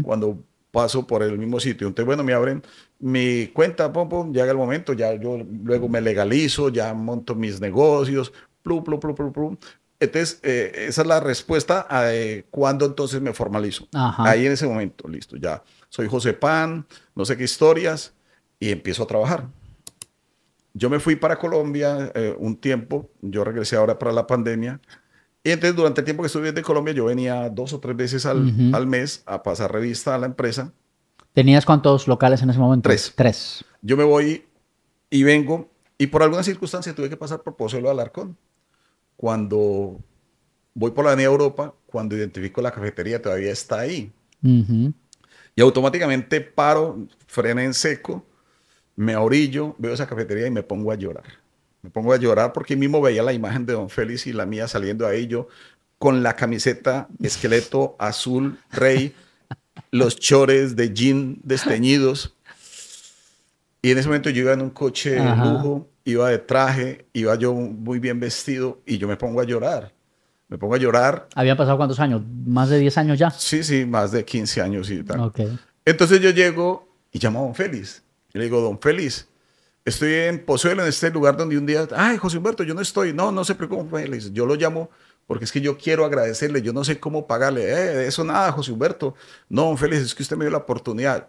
S2: cuando paso por el mismo sitio. Entonces, bueno, me abren mi cuenta, pum, pum, llega el momento, ya yo luego me legalizo, ya monto mis negocios, plum, plum, plum, plum, plum. Entonces, eh, esa es la respuesta a eh, cuándo entonces me formalizo. Ahí en ese momento, listo, ya soy José Pan, no sé qué historias, y empiezo a trabajar. Yo me fui para Colombia eh, un tiempo, yo regresé ahora para la pandemia, y entonces durante el tiempo que estuve en Colombia yo venía dos o tres veces al, al mes a pasar revista a la empresa.
S3: ¿Tenías cuántos locales en ese momento? Tres. Tres.
S2: Yo me voy y vengo y por alguna circunstancia tuve que pasar por Pozuelo de Alarcón. Cuando voy por la Avenida Europa, cuando identifico la cafetería todavía está ahí.
S3: Y
S2: automáticamente paro, frena en seco, me orillo, veo esa cafetería y me pongo a llorar me pongo a llorar porque mismo veía la imagen de Don Félix y la mía saliendo a ello con la camiseta esqueleto azul rey, [LAUGHS] los chores de jean desteñidos. Y en ese momento yo iba en un coche de lujo, iba de traje, iba yo muy bien vestido y yo me pongo a llorar. Me pongo a llorar. ¿Habían pasado cuántos años? ¿Más de 10 años ya? Sí, sí, más de 15 años y tal. Entonces yo llego y llamo a don Félix. le digo, don Félix, Estoy en Pozuelo, en este lugar donde un día, ay, José Humberto, yo no estoy. No, no se preocupe. Le dice, yo lo llamo porque es que yo quiero agradecerle. Yo no sé cómo pagarle. Eh, eso nada, José Humberto. No, don Félix, es que usted me dio la oportunidad.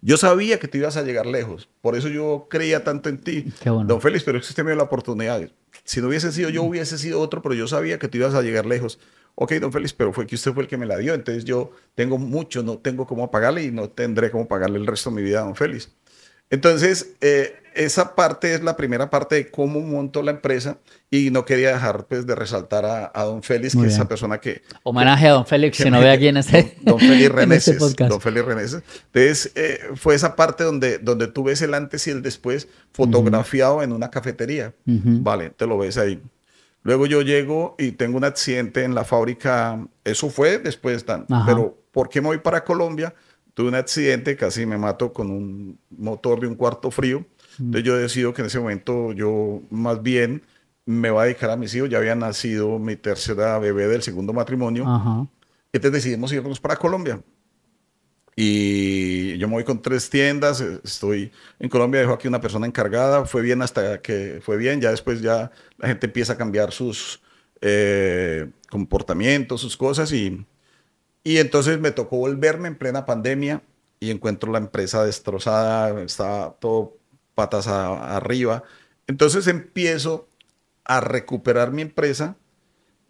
S2: Yo sabía que te ibas a llegar lejos. Por eso yo creía tanto en ti. Qué bueno. Don Félix, pero es que usted me dio la oportunidad. Si no hubiese sido yo, mm. hubiese sido otro, pero yo sabía que te ibas a llegar lejos ok, don Félix, pero fue que usted fue el que me la dio, entonces yo tengo mucho, no tengo cómo pagarle y no tendré cómo pagarle el resto de mi vida, don Félix. Entonces, eh, esa parte es la primera parte de cómo monto la empresa y no quería dejar pues, de resaltar a, don Félix, que es esa persona que... Homenaje a don Félix, si no ve aquí [LAUGHS] en este... Don, Félix Reneses. don Félix Entonces, eh, fue esa parte donde, donde tú ves el antes y el después fotografiado en una cafetería. Vale, te lo ves ahí. Luego yo llego y tengo un accidente en la fábrica. Eso fue después, están. pero ¿por qué me voy para Colombia? tuve un accidente, casi me mato con un motor de un cuarto frío. Entonces yo decido que en ese momento yo más bien me voy a dedicar a mis hijos. Ya había nacido mi tercera bebé del segundo matrimonio. Entonces decidimos irnos para Colombia. Y yo me voy con tres tiendas, eh, estoy en Colombia, dejo aquí una persona encargada, fue bien hasta que fue bien, ya después ya la gente empieza a cambiar sus eh, comportamientos, sus cosas y y entonces me tocó volverme en plena pandemia y encuentro la empresa destrozada, estaba todo patas arriba. Entonces empiezo a recuperar mi empresa,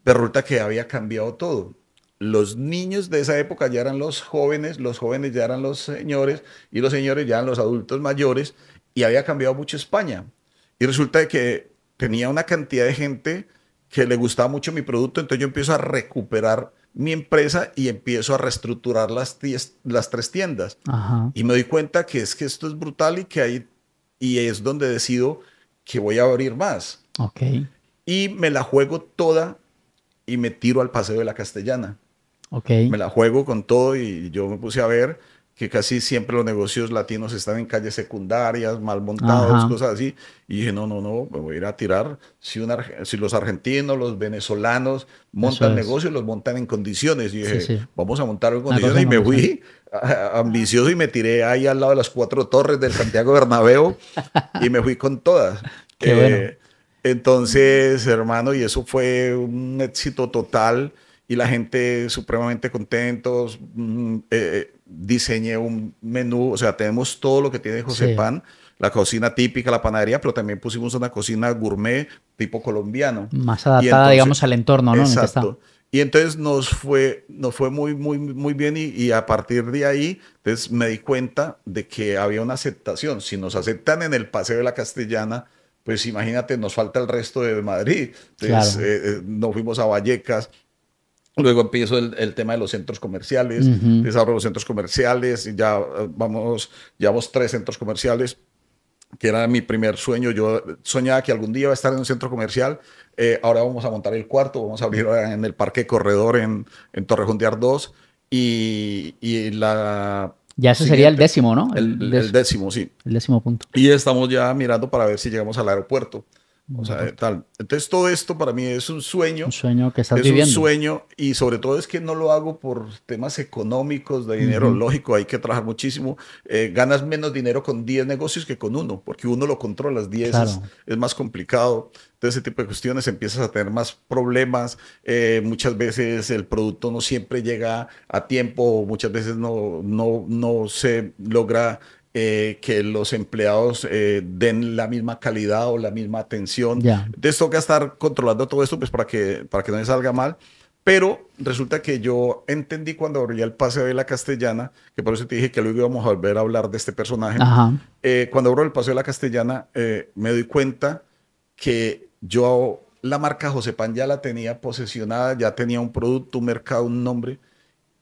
S2: pero resulta que había cambiado todo. Los niños de esa época ya eran los jóvenes, los jóvenes ya eran los señores y los señores ya eran los adultos mayores y había cambiado mucho España. Y resulta que tenía una cantidad de gente que le gustaba mucho mi producto, entonces yo empiezo a recuperar mi empresa y empiezo a reestructurar las, las tres tiendas. Y me doy cuenta que es que esto es brutal y que ahí y es donde decido que voy a abrir más. Y me la juego toda y me tiro al paseo de la Castellana. Okay. Me la juego con todo y yo me puse a ver que casi siempre los negocios latinos están en calles secundarias, mal montados, cosas así. Y dije, no, no, no, me voy a ir a tirar. Si, una, si los argentinos, los venezolanos montan negocios, los montan en condiciones. Y dije, vamos a montar en condiciones. y me fui ambicioso y me tiré ahí al lado de las cuatro torres del Santiago Bernabéu y me fui con todas. [LAUGHS] Eh, entonces, hermano, y eso fue un éxito total y la gente supremamente contentos. Mm, eh, eh diseñé un menú, o sea, tenemos todo lo que tiene José Pan, la cocina típica, la panadería, pero también pusimos una cocina gourmet tipo colombiano. Más adaptada, digamos, al entorno, ¿no? Exacto. Y entonces nos fue, nos fue muy, muy, muy bien y, a partir de ahí, entonces me di cuenta de que había una aceptación. Si nos aceptan en el Paseo de la Castellana, pues imagínate, nos falta el resto de Madrid. Entonces eh, eh, nos fuimos a Vallecas, Luego empiezo el, tema de los centros comerciales, desarrollo los centros comerciales, ya eh, vamos, llevamos tres centros comerciales, que era mi primer sueño. Yo soñaba que algún día iba a estar en un centro comercial. Eh, ahora vamos a montar el cuarto, vamos a abrir en el Parque Corredor en, en Torrejón de Y, y la
S3: ya ese sería el décimo, ¿no? El, el,
S2: décimo, sí. El décimo punto. Y estamos ya mirando para ver si llegamos al aeropuerto tal. Entonces todo esto para mí es un sueño. Un sueño que estás es un sueño y sobre todo es que no lo hago por temas económicos, de dinero. Lógico, hay que trabajar muchísimo. Eh, ganas menos dinero con 10 negocios que con uno, porque uno lo controlas. 10 es, más complicado. Entonces ese tipo de cuestiones empiezas a tener más problemas. Eh, muchas veces el producto no siempre llega a tiempo. Muchas veces no, no, no se logra eh, que los empleados eh, den la misma calidad o la misma atención. Yeah. De esto estar controlando todo esto pues para que, para que no me salga mal. Pero resulta que yo entendí cuando abrí el paseo de la Castellana, que por eso te dije que luego íbamos a volver a hablar de este personaje. Eh, cuando abro el paseo de la Castellana, me doy cuenta que yo la marca José Pan ya la tenía posesionada, ya tenía un producto, un mercado, un nombre,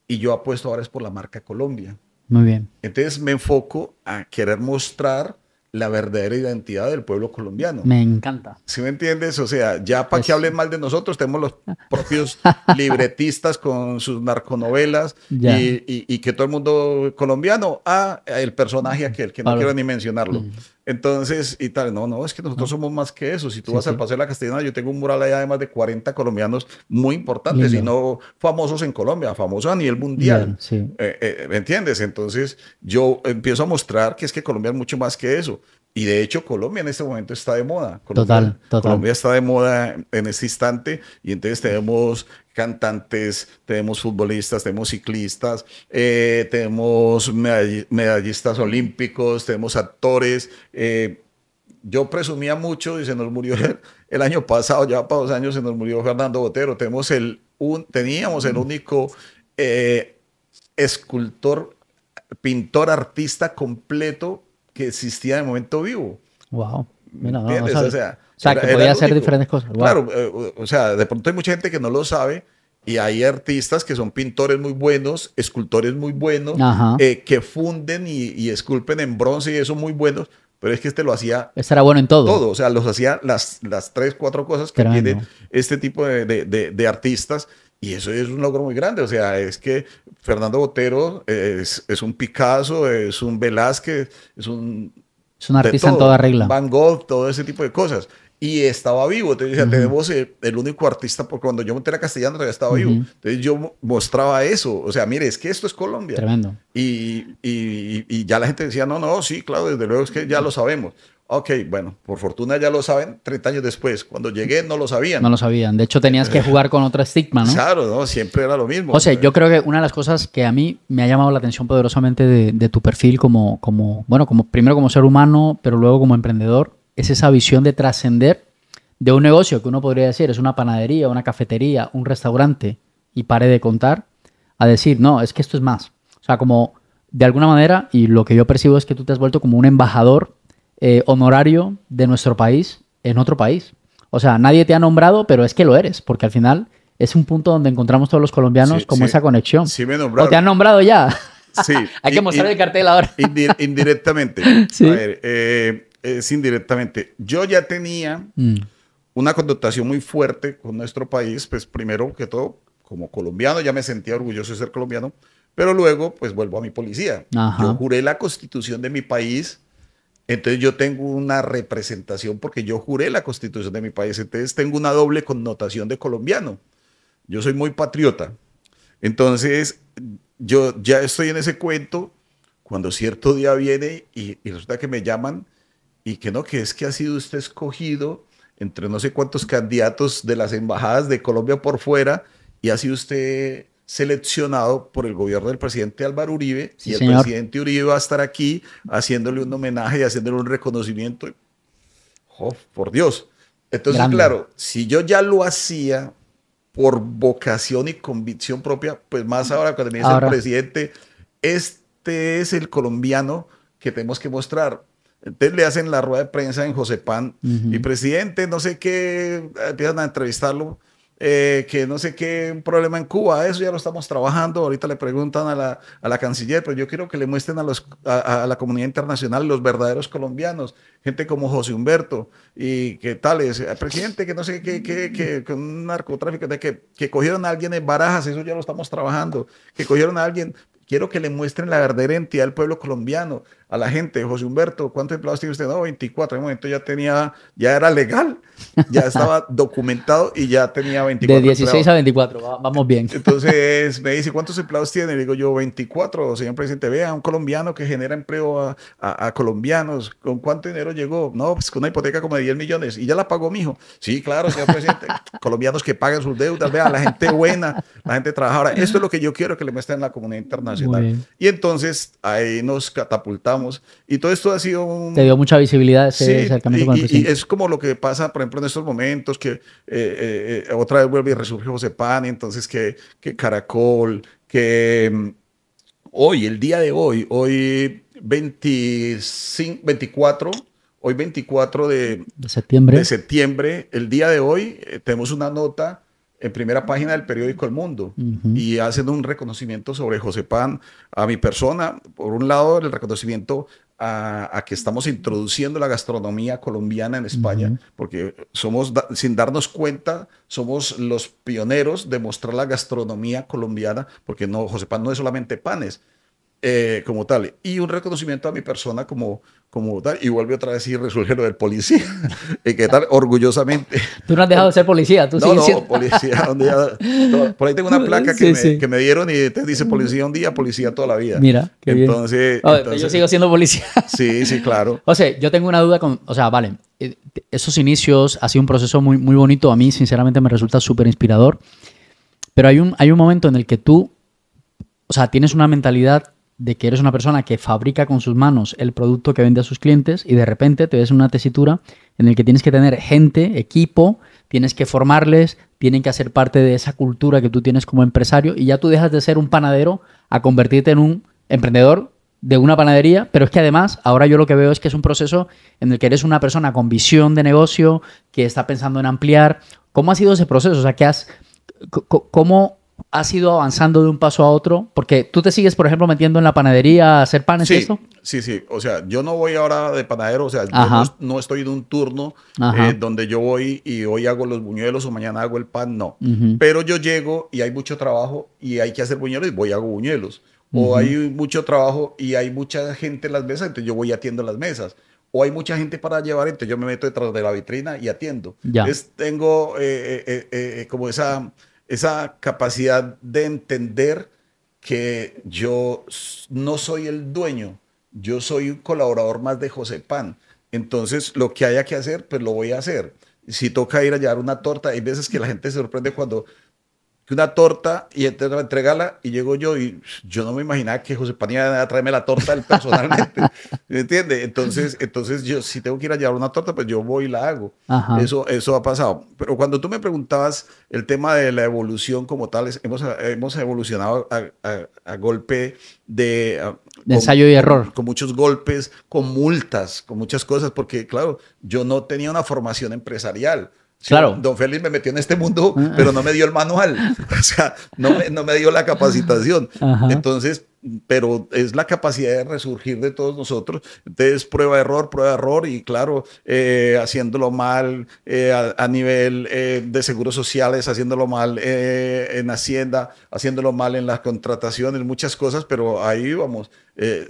S2: y yo apuesto ahora es por la marca Colombia. Muy bien. Entonces me enfoco a querer mostrar la verdadera identidad del pueblo colombiano. Me encanta. ¿Sí me entiendes? O sea, ya para pues que hablen mal de nosotros, tenemos los [LAUGHS] propios libretistas con sus narconovelas y, y, que todo el mundo colombiano, ah, el personaje aquel, que no quiero ni mencionarlo. Entonces, y tal, no, no, es que nosotros somos más que eso. Si tú vas al Paseo de la Castellana, yo tengo un mural de más de 40 colombianos muy importantes, y no famosos en Colombia, famosos a nivel mundial. Eh, eh, ¿Me entiendes? Entonces, yo empiezo a mostrar que es que Colombia es mucho más que eso. Y de hecho Colombia en este momento está de moda. Colombia, total, total. Colombia está de moda en este instante y entonces tenemos cantantes, tenemos futbolistas, tenemos ciclistas, eh, tenemos medallistas olímpicos, tenemos actores. Eh, yo presumía mucho y se nos murió el, año pasado, ya para dos años se nos murió Fernando Botero. Tenemos el, un, teníamos el mm. único eh, escultor, pintor, artista completo que existía de momento vivo.
S3: Wow. o sea, o sea que podía hacer diferentes cosas. Claro,
S2: eh, o sea, de pronto hay mucha gente que no lo sabe y hay artistas que son pintores muy buenos, escultores muy buenos, eh, que funden y, esculpen en bronce y eso muy buenos, pero es que este lo hacía.
S3: Este era bueno en todo. Todo,
S2: o sea, los hacía las, las tres, cuatro cosas que tiene tienen este tipo de, de, de artistas y eso es un logro muy grande. O sea, es que Fernando Botero eh, es, es un Picasso, es un Velázquez, es un... Es un artista en toda regla. Van Gogh, todo ese tipo de cosas. Y estaba vivo. Entonces, uh tenemos eh, el, único artista, porque cuando yo monté a Castellano todavía estaba vivo. Entonces, yo mostraba eso. O sea, mire, es que esto es Colombia. Tremendo. y, y, y ya la gente decía, no, no, sí, claro, desde luego es que ya lo sabemos. Ok, bueno, por fortuna ya lo saben 30 años después. Cuando llegué no lo sabían. No lo
S3: sabían. De hecho, tenías que jugar con otra estigma, ¿no?
S2: Claro, siempre era lo mismo. O sea, yo
S3: creo que una de las cosas que a mí me ha llamado la atención poderosamente de, tu perfil como, como, bueno, como primero como ser humano, pero luego como emprendedor, es esa visión de trascender de un negocio que uno podría decir es una panadería, una cafetería, un restaurante, y pare de contar, a decir, no, es que esto es más. O sea, como de alguna manera, y lo que yo percibo es que tú te has vuelto como un embajador eh, honorario de nuestro país en otro país. O sea, nadie te ha nombrado, pero es que lo eres, porque al final es un punto donde encontramos todos los colombianos como esa conexión. Sí, me nombraron. O te han nombrado ya.
S2: Sí. [LAUGHS] Hay que mostrar el cartel ahora. [LAUGHS] indirectamente. [LAUGHS] sí. A ver, eh, es indirectamente. Yo ya tenía mm. una connotación muy fuerte con nuestro país, pues primero que todo, como colombiano, ya me sentía orgulloso de ser colombiano, pero luego, pues vuelvo a mi policía. Yo juré la constitución de mi país entonces yo tengo una representación porque yo juré la constitución de mi país. Entonces tengo una doble connotación de colombiano. Yo soy muy patriota. Entonces yo ya estoy en ese cuento cuando cierto día viene y, resulta que me llaman y que no, que es que ha sido usted escogido entre no sé cuántos candidatos de las embajadas de Colombia por fuera y ha sido usted seleccionado por el gobierno del presidente Álvaro Uribe sí, y el presidente Uribe va a estar aquí haciéndole un homenaje y haciéndole un reconocimiento. Oh, por Dios. Entonces, claro, si yo ya lo hacía por vocación y convicción propia, pues más ahora cuando me dice el presidente, este es el colombiano que tenemos que mostrar. Entonces le hacen la rueda de prensa en José Pan y presidente, no sé qué, empiezan a entrevistarlo eh, que no sé qué, problema en Cuba, eso ya lo estamos trabajando, ahorita le preguntan a la, canciller, pero yo quiero que le muestren a, la comunidad internacional los verdaderos colombianos, gente como José Humberto y que tales, presidente que no sé qué, que, que, un narcotráfico, de que, que cogieron a alguien en barajas, eso ya lo estamos trabajando, que cogieron a alguien, quiero que le muestren la verdadera entidad del pueblo colombiano, a la gente, José Humberto, ¿cuántos empleados tiene usted? No, 24. En un momento ya tenía, ya era legal, ya estaba [LAUGHS] documentado y ya tenía 24. De 16 a
S3: 24, vamos bien. [LAUGHS]
S2: Entonces me dice, ¿cuántos empleados tiene? Le digo yo, 24, señor presidente, vea, un colombiano que genera empleo a, colombianos, ¿con cuánto dinero llegó? No, pues con una hipoteca como de 10 millones y ya la pagó mi hijo. Sí, claro, señor presidente, [LAUGHS] colombianos que pagan sus deudas, vea, la gente buena, la gente trabajadora. Esto es lo que yo quiero que le muestren en la comunidad internacional. Y entonces ahí nos catapultamos y todo esto ha sido un... Te dio mucha visibilidad ese sí, acercamiento y, Y es como lo que pasa, por ejemplo, en estos momentos, que eh, eh, eh, otra vez vuelve y resurge José Pan, entonces que, que Caracol, que mm, hoy, el día de hoy, hoy 25, 24 hoy 24 de, de septiembre. de septiembre, el día de hoy, tenemos una nota en primera página del periódico El Mundo y hacen un reconocimiento sobre José Pan a mi persona. Por un lado, el reconocimiento a, que estamos introduciendo la gastronomía colombiana en España, porque somos, sin darnos cuenta, somos los pioneros de mostrar la gastronomía colombiana, porque no, José Pan no es solamente panes, eh, como tal, y un reconocimiento a mi persona como, como tal, y vuelve otra vez y resurge lo del policía, [LAUGHS] y que tal, orgullosamente.
S3: Tú no has dejado de ser policía, tú no, no, policía, un
S2: [LAUGHS] por ahí tengo una placa que, me, dieron y te dice policía un día, policía toda la vida. Mira, entonces, yo sigo
S3: siendo policía. [LAUGHS] Sí, sí, claro. O sea, yo tengo una duda con, o sea, vale, eh, esos inicios ha sido un proceso muy, muy bonito, a mí sinceramente me resulta súper inspirador, pero hay un, hay un momento en el que tú, o sea, tienes una mentalidad de que eres una persona que fabrica con sus manos el producto que vende a sus clientes y de repente te ves en una tesitura en el que tienes que tener gente, equipo, tienes que formarles, tienen que hacer parte de esa cultura que tú tienes como empresario y ya tú dejas de ser un panadero a convertirte en un emprendedor de una panadería, pero es que además ahora yo lo que veo es que es un proceso en el que eres una persona con visión de negocio, que está pensando en ampliar. ¿Cómo ha sido ese proceso? O sea, ¿qué has, cómo has ido avanzando de un paso a otro? Porque tú te sigues, por ejemplo, metiendo en la panadería a hacer panes, sí, ¿eso?
S2: Sí, sí. O sea, yo no voy ahora de panadero. O sea, no, estoy de un turno eh, donde yo voy y hoy hago los buñuelos o mañana hago el pan, no. Pero yo llego y hay mucho trabajo y hay que hacer buñuelos y voy y hago buñuelos. O hay mucho trabajo y hay mucha gente en las mesas, entonces yo voy y atiendo las mesas o hay mucha gente para llevar, entonces yo me meto detrás de la vitrina y atiendo. Ya. Es, tengo eh, eh, como esa esa capacidad de entender que yo no soy el dueño, yo soy un colaborador más de José Pan. Entonces, lo que haya que hacer, pues lo voy a hacer. Si toca ir a llevar una torta, hay veces que la gente se sorprende cuando una torta y entregala. Y llego yo y yo no me imaginaba que José Panía iba a traerme la torta él personalmente. [LAUGHS] ¿Me entiendes? Entonces, entonces yo si tengo que ir a llevar una torta, pues yo voy y la hago. Eso, eso ha pasado. Pero cuando tú me preguntabas el tema de la evolución como tal, hemos, hemos evolucionado a, golpe de... ensayo y error. Con muchos golpes, con multas, con muchas cosas, porque claro, yo no tenía una formación empresarial. Claro. Don Félix me metió en este mundo, ah. pero no me dio el manual. [LAUGHS] O sea, no me, dio la capacitación. Entonces, pero es la capacidad de resurgir de todos nosotros. Entonces, prueba, error, prueba, error, y claro, eh, haciéndolo mal eh, a, nivel eh, de seguros sociales, haciéndolo mal en Hacienda, haciéndolo mal en las contrataciones, muchas cosas, pero ahí vamos.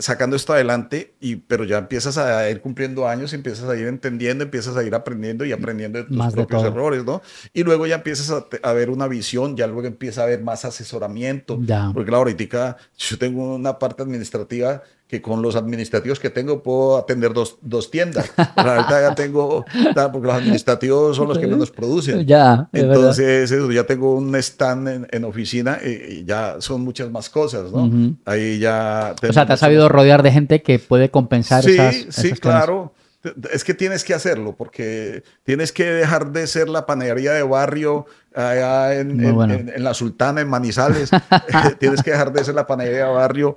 S2: sacando esto adelante, y, pero ya empiezas a ir cumpliendo años, empiezas a ir entendiendo, empiezas a ir aprendiendo y aprendiendo de tus más propios errores, ¿no? Y luego ya empiezas a, ver una visión, ya luego empieza a ver más asesoramiento, porque claro, ahorita yo tengo una parte administrativa que con los administrativos que tengo puedo atender dos, dos tiendas. verdad ya tengo, porque los administrativos son los que menos producen. Ya, Entonces, eso, ya tengo un stand en, oficina y, ya son muchas más cosas, ¿no? Ahí ya... O sea, te has sabido
S3: rodear de gente que puede compensar Sí, sí, claro.
S2: Es que tienes que hacerlo porque tienes que dejar de ser la panadería de barrio allá en, La Sultana, en Manizales. [LAUGHS] [LAUGHS] tienes que dejar de ser la panadería de barrio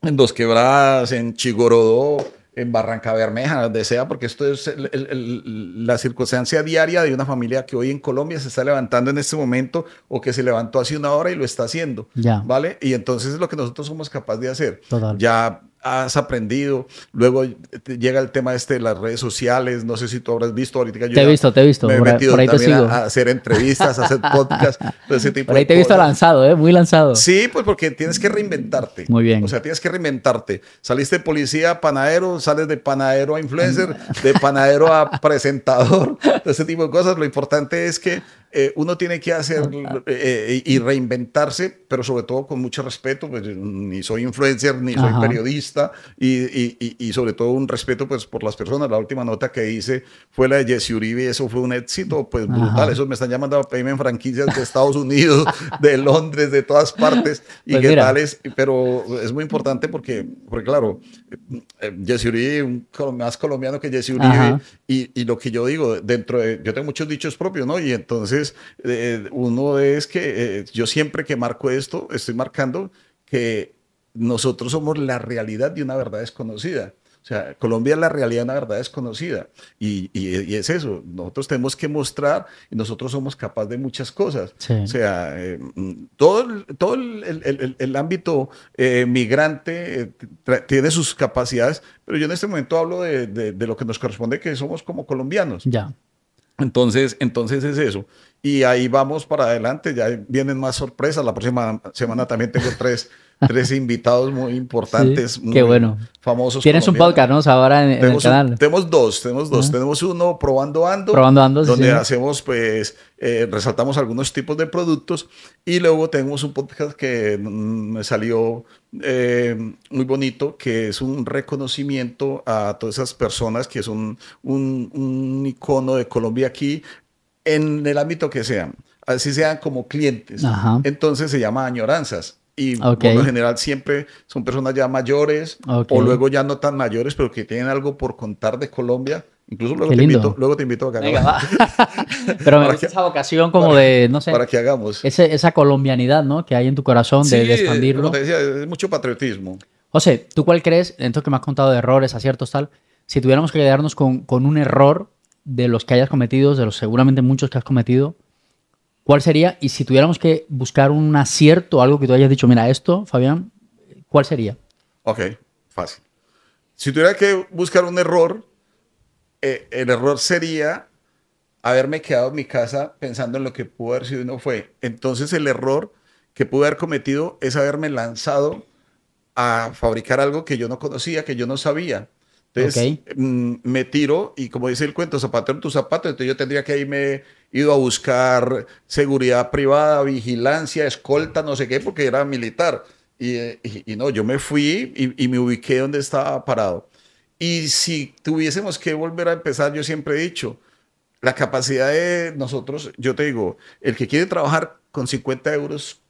S2: en Dos Quebradas, en Chigorodó, en Barranca Bermeja, donde sea, porque esto es la circunstancia diaria de una familia que hoy en Colombia se está levantando en este momento o que se levantó hace una hora y lo está haciendo. ¿Vale? Y entonces es lo que nosotros somos capaces de hacer. Total. Ya has aprendido. Luego eh, llega el tema este de las redes sociales. No sé si tú habrás visto ahorita. Yo te he visto, te he visto. Me he metido también A, hacer entrevistas, a hacer [LAUGHS] podcasts, ese tipo por ahí te he visto
S3: lanzado, ¿eh? Muy lanzado.
S2: Sí, pues porque tienes que reinventarte. Muy bien. O sea, tienes que reinventarte. Saliste de policía a panadero, sales de panadero a influencer, de panadero a [LAUGHS] presentador, ese tipo de cosas. Lo importante es que eh, uno tiene que hacer ah, eh, y reinventarse, pero sobre todo con mucho respeto. Pues, ni soy influencer, ni soy periodista y, y, sobre todo un respeto pues por las personas. La última nota que hice fue la de Jesse Uribe y eso fue un éxito pues brutal. Eso me están llamando a pedirme en franquicias de Estados Unidos, [LAUGHS] de Londres, de todas partes y pues Pero es muy importante porque, porque claro, eh, Jesse Uribe, un más colombiano que Jesse Uribe y, lo que yo digo, dentro de, yo tengo muchos dichos propios, ¿no? Y entonces eh, uno es que eh, yo siempre que marco esto, estoy marcando que nosotros somos la realidad de una verdad desconocida. O sea, Colombia es la realidad de una verdad desconocida. Y, y, es eso, nosotros tenemos que mostrar y nosotros somos capaces de muchas cosas. O sea, todo, eh, todo el, ámbito eh, migrante eh, tiene sus capacidades, pero yo en este momento hablo de, lo que nos corresponde, que somos como colombianos. Ya. Entonces, entonces es eso y ahí vamos para adelante. Ya vienen más sorpresas. La próxima semana también tengo tres, [LAUGHS] tres invitados muy importantes. qué bueno. Famosos. Tienes un podcast,
S3: ¿no? Ahora en, el canal.
S2: tenemos dos, tenemos dos. Ah. Tenemos uno probando ando. Probando ando, Donde hacemos, pues, eh, resaltamos algunos tipos de productos. Y luego tenemos un podcast que mm, me salió eh, muy bonito, que es un reconocimiento a todas esas personas que son un, un icono de Colombia aquí, en el ámbito que sean, así sean como clientes. Entonces se llama añoranzas. Y en por lo general siempre son personas ya mayores o luego ya no tan mayores, pero que tienen algo por contar de Colombia. Incluso luego, te invito, luego te invito, a que [LAUGHS] Pero me gusta esa vocación como de, no sé. Para que hagamos.
S3: esa colombianidad, ¿no? Que hay en tu corazón de, expandirlo.
S2: es mucho patriotismo.
S3: José, ¿tú cuál crees, en que me has contado de errores, aciertos, tal, si tuviéramos que quedarnos con, con un error de los que hayas cometido, de los seguramente muchos que has cometido, ¿cuál sería? Y si tuviéramos que buscar un acierto, algo que tú hayas dicho, mira, esto, Fabián, ¿cuál sería?
S2: Ok, fácil. Si tuviera que buscar un error, eh, el error sería haberme quedado en mi casa pensando en lo que pudo haber sido y no fue. Entonces el error que pude haber cometido es haberme lanzado a fabricar algo que yo no conocía, que yo no sabía. Entonces mm, me tiro y como dice el cuento, zapatero tu zapato, entonces yo tendría que irme ido a buscar seguridad privada, vigilancia, escolta, no sé qué, porque era militar. Y, no, yo me fui y, y, me ubiqué donde estaba parado. Y si tuviésemos que volver a empezar, yo siempre he dicho, la capacidad de nosotros, yo te digo, el que quiere trabajar con 50 euros,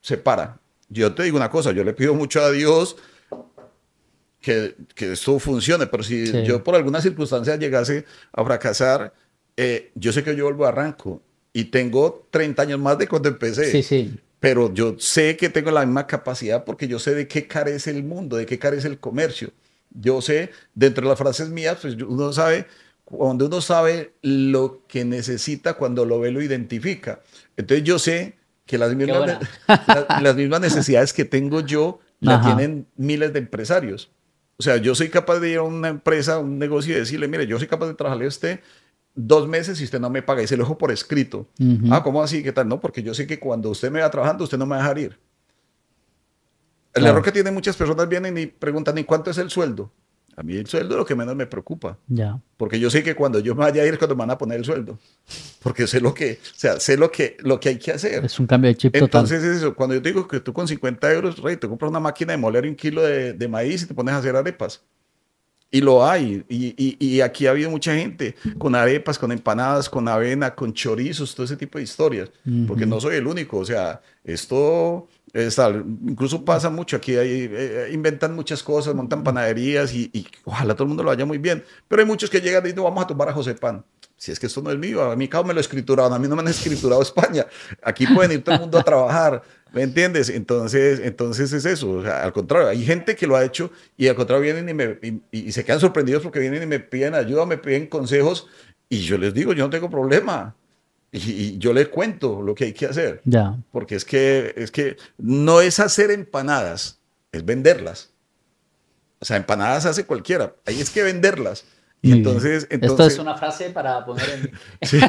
S2: se para. Yo te digo una cosa, yo le pido mucho a Dios que, esto funcione, pero si yo por alguna circunstancia llegase a fracasar, eh, yo sé que yo vuelvo a arranco y tengo 30 años más de cuando empecé. Sí, Pero yo sé que tengo la misma capacidad porque yo sé de qué carece el mundo, de qué carece el comercio. Yo sé, dentro de las frases mías, pues uno sabe, cuando uno sabe lo que necesita, cuando lo ve, lo identifica. Entonces yo sé que las mismas, las, [LAUGHS] las mismas necesidades que tengo yo las tienen miles de empresarios. O sea, yo soy capaz de ir a una empresa, un negocio y decirle, mire, yo soy capaz de trabajarle a usted dos meses y usted no me paga. Y se lo dejo por escrito. Ah, ¿cómo así? ¿Qué tal? No, porque yo sé que cuando usted me va trabajando, usted no me va a dejar ir. El error que tienen muchas personas vienen y preguntan, ¿y cuánto es el sueldo? A mí el sueldo es lo que menos me preocupa. Ya. Porque yo sé que cuando yo me vaya a ir es cuando me van a poner el sueldo. Porque sé lo que, o sea, sé lo que, lo que hay que hacer. Es un cambio
S3: de chip Entonces,
S2: es eso, cuando yo te digo que tú con 50 euros, rey, te compras una máquina de moler un kilo de, maíz y te pones a hacer arepas. Y lo hay. Y, y, y, aquí ha habido mucha gente con arepas, con empanadas, con avena, con chorizos, todo ese tipo de historias. Porque no soy el único. O sea, esto eh, incluso pasa mucho aquí, eh, eh, inventan muchas cosas, montan panaderías y, ojalá todo el mundo lo vaya muy bien. Pero hay muchos que llegan y dicen, vamos a tomar a José Pan. Si es que esto no es mío, a mí cabo me lo escrituraron, a mí no me han escriturado España. Aquí pueden ir todo el mundo a trabajar, ¿me entiendes? Entonces, entonces es eso. al contrario, hay gente que lo ha hecho y al contrario vienen y, y se quedan sorprendidos porque vienen y me piden ayuda, me piden consejos y yo les digo, yo no tengo problema y yo les cuento lo que hay que hacer. Ya. Porque es que, es que no es hacer empanadas, es venderlas. O sea, empanadas hace cualquiera, ahí es que venderlas.
S3: Y entonces, Esto es una
S2: frase para poner en... [LAUGHS] sí,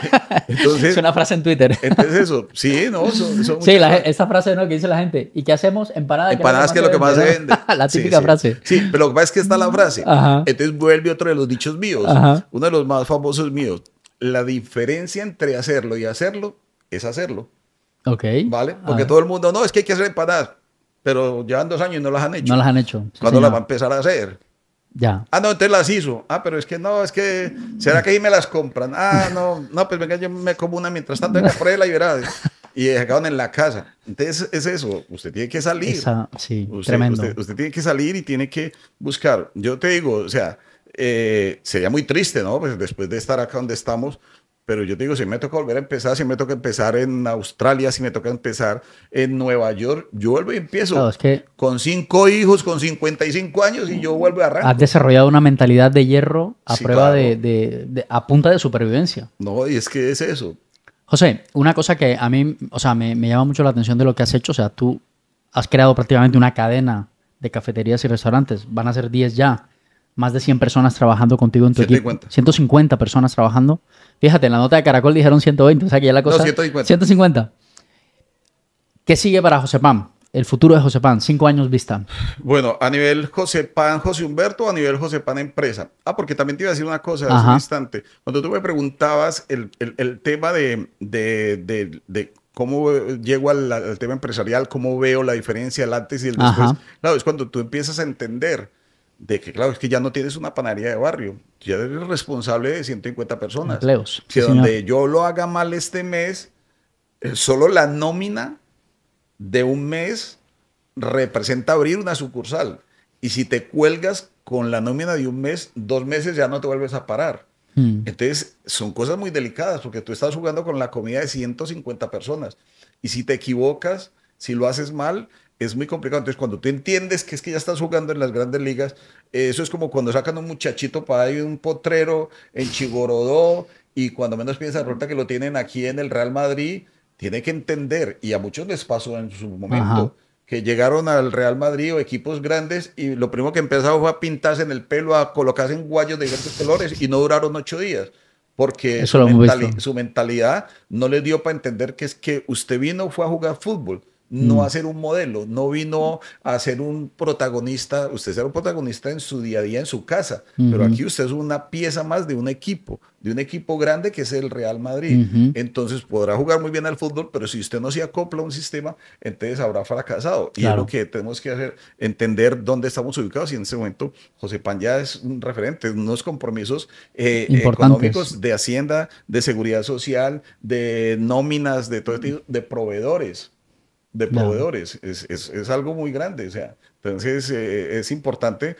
S2: entonces, [LAUGHS] es una frase en Twitter. Entonces eso, sí, no, Sí,
S3: esa frase ¿no? que dice la gente, ¿y qué hacemos? Empanadas. Empanadas que es lo que más se [LAUGHS] vende. la típica frase.
S2: Sí. pero lo que pasa es que está la frase. Entonces vuelve otro de los dichos míos, uno de los más famosos míos la diferencia entre hacerlo y hacerlo es hacerlo. Ok. ¿Vale? Porque todo el mundo, no, es que hay que hacer empanadas, pero llevan dos años y no las han hecho. No las han hecho. ¿Cuándo las va a empezar a hacer? Ya. Ah, no, entonces las hizo. Ah, pero es que no, es que, ¿será que ahí me las compran? Ah, no, no, pues venga, yo me como una mientras tanto, venga, prueba y verás. Y acaban en la casa. Entonces, es eso, usted tiene que salir. sí, tremendo. usted, tiene que salir y tiene que buscar. Yo te digo, o sea, eh, sería muy triste, ¿no? Pues después de estar acá donde estamos, pero yo te digo, si me toca volver a empezar, si me toca empezar en Australia, si me toca empezar en Nueva York, yo vuelvo y empiezo. es que con cinco hijos, con 55 años y yo vuelvo a arrancar. Has
S3: desarrollado una mentalidad de hierro a prueba de, a punta de
S2: supervivencia. No, y es que es eso.
S3: José, una cosa que a mí, o sea, me, me llama mucho la atención de lo que has hecho, o sea, tú has creado prácticamente una cadena de cafeterías y restaurantes, van a ser 10 ya más de 100 personas trabajando contigo en tu 150. equipo. 150 personas trabajando. Fíjate, en la nota de Caracol dijeron 120, o sea que ya la cosa... 150. ¿Qué sigue para José Pan? El futuro de José Pan, cinco años vista.
S2: Bueno, a nivel José Pan, José Humberto, a nivel José Pan Empresa. Ah, porque también te iba a decir una cosa hace un instante. Cuando tú me preguntabas el, tema de, cómo llego al, tema empresarial, cómo veo la diferencia el antes y el después. Claro, es cuando tú empiezas a entender de que claro, es que ya no tienes una panadería de barrio, ya eres responsable de 150 personas. leos Que donde yo lo haga mal este mes, eh, solo la nómina de un mes representa abrir una sucursal. Y si te cuelgas con la nómina de un mes, dos meses ya no te vuelves a parar. Mm. Entonces, son cosas muy delicadas porque tú estás jugando con la comida de 150 personas. Y si te equivocas, si lo haces mal, es muy complicado. Entonces, cuando tú entiendes que es que ya estás jugando en las grandes ligas, eso es como cuando sacan un muchachito para ahí, un potrero en Chigorodó, y cuando menos piensas, resulta que lo tienen aquí en el Real Madrid, tiene que entender, y a muchos les pasó en su momento, que llegaron al Real Madrid o equipos grandes, y lo primero que empezaron fue a pintarse en el pelo, a colocarse en guayos de diversos colores, y no duraron ocho días porque su, su, mentalidad no le dio para entender que es que usted vino fue a jugar fútbol no mm. a ser un modelo, no vino a ser un protagonista, usted será un protagonista en su día a día, en su casa, pero aquí usted es una pieza más de un equipo, de un equipo grande que es el Real Madrid. Entonces podrá jugar muy bien al fútbol, pero si usted no se acopla a un sistema, entonces habrá fracasado. Y es lo que tenemos que hacer, entender dónde estamos ubicados y en ese momento José Pan ya es un referente, unos compromisos eh, económicos de Hacienda, de Seguridad Social, de nóminas, de todo este de proveedores de proveedores. Es, es, es, algo muy grande. O sea, entonces eh, es importante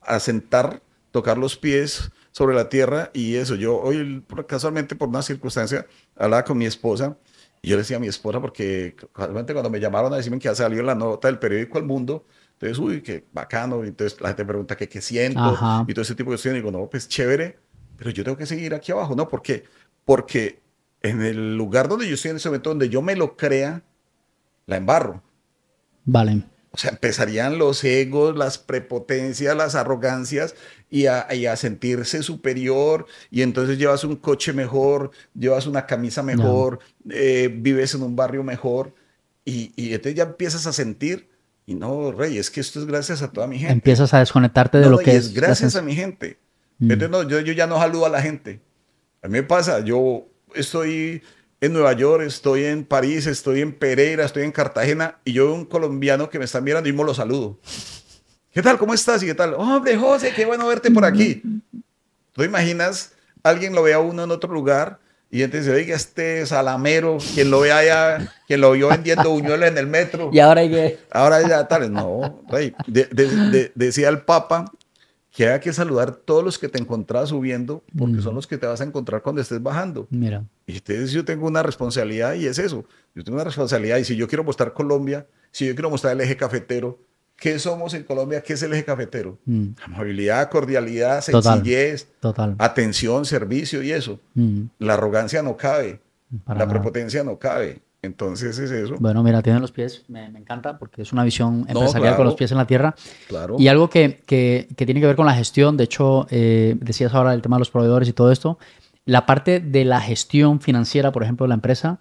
S2: asentar, tocar los pies sobre la tierra y eso. Yo hoy, casualmente, por una circunstancia, hablaba con mi esposa y yo le decía a mi esposa, porque casualmente cuando me llamaron a decirme que ha salido la nota del periódico El Mundo, entonces, uy, qué bacano. entonces la gente pregunta que, qué siento y todo ese tipo de cuestiones. Y digo, no, pues chévere, pero yo tengo que seguir aquí abajo, ¿no? porque Porque en el lugar donde yo estoy, en ese momento donde yo me lo crea, la embarro. Vale. O sea, empezarían los egos, las prepotencias, las arrogancias y a, sentirse superior y entonces llevas un coche mejor, llevas una camisa mejor, eh, vives en un barrio mejor y, y, entonces ya empiezas a sentir y no, rey, es que esto es gracias a toda mi gente.
S3: Empiezas a desconectarte de lo que es. Gracias a
S2: mi gente. Mm. yo, yo ya no saludo a la gente. A mí me pasa, yo estoy en Nueva York, estoy en París, estoy en Pereira, estoy en Cartagena y yo un colombiano que me está mirando y mismo lo saludo. ¿Qué tal? ¿Cómo estás? ¿Y qué tal? Hombre, José, qué bueno verte por aquí. ¿Tú imaginas? Alguien lo ve a uno en otro lugar y entonces oiga, este salamero, quien lo ve allá, quien lo vio vendiendo buñuelos en el metro. Y ahora hay Ahora ya tal, no. decía el Papa que que saludar todos los que te encontrás subiendo, porque son mm. los que te vas a encontrar cuando estés bajando. Mira. Y ustedes, yo tengo una responsabilidad y es eso. Yo tengo una responsabilidad y si yo quiero mostrar Colombia, si yo quiero mostrar el eje cafetero, ¿qué somos en Colombia? ¿Qué es el eje cafetero? Mm. Amabilidad, cordialidad, sencillez, Total. atención, servicio y eso. Mm. La arrogancia no cabe, la prepotencia no cabe. Entonces es eso. Bueno, mira, tienen los pies, me, encanta porque es una visión empresarial con los pies en la tierra. Claro. Y algo
S3: que, que, tiene que ver con la gestión, de hecho, eh, decías ahora el tema de los proveedores y todo esto, la parte de la gestión financiera, por ejemplo, de la empresa,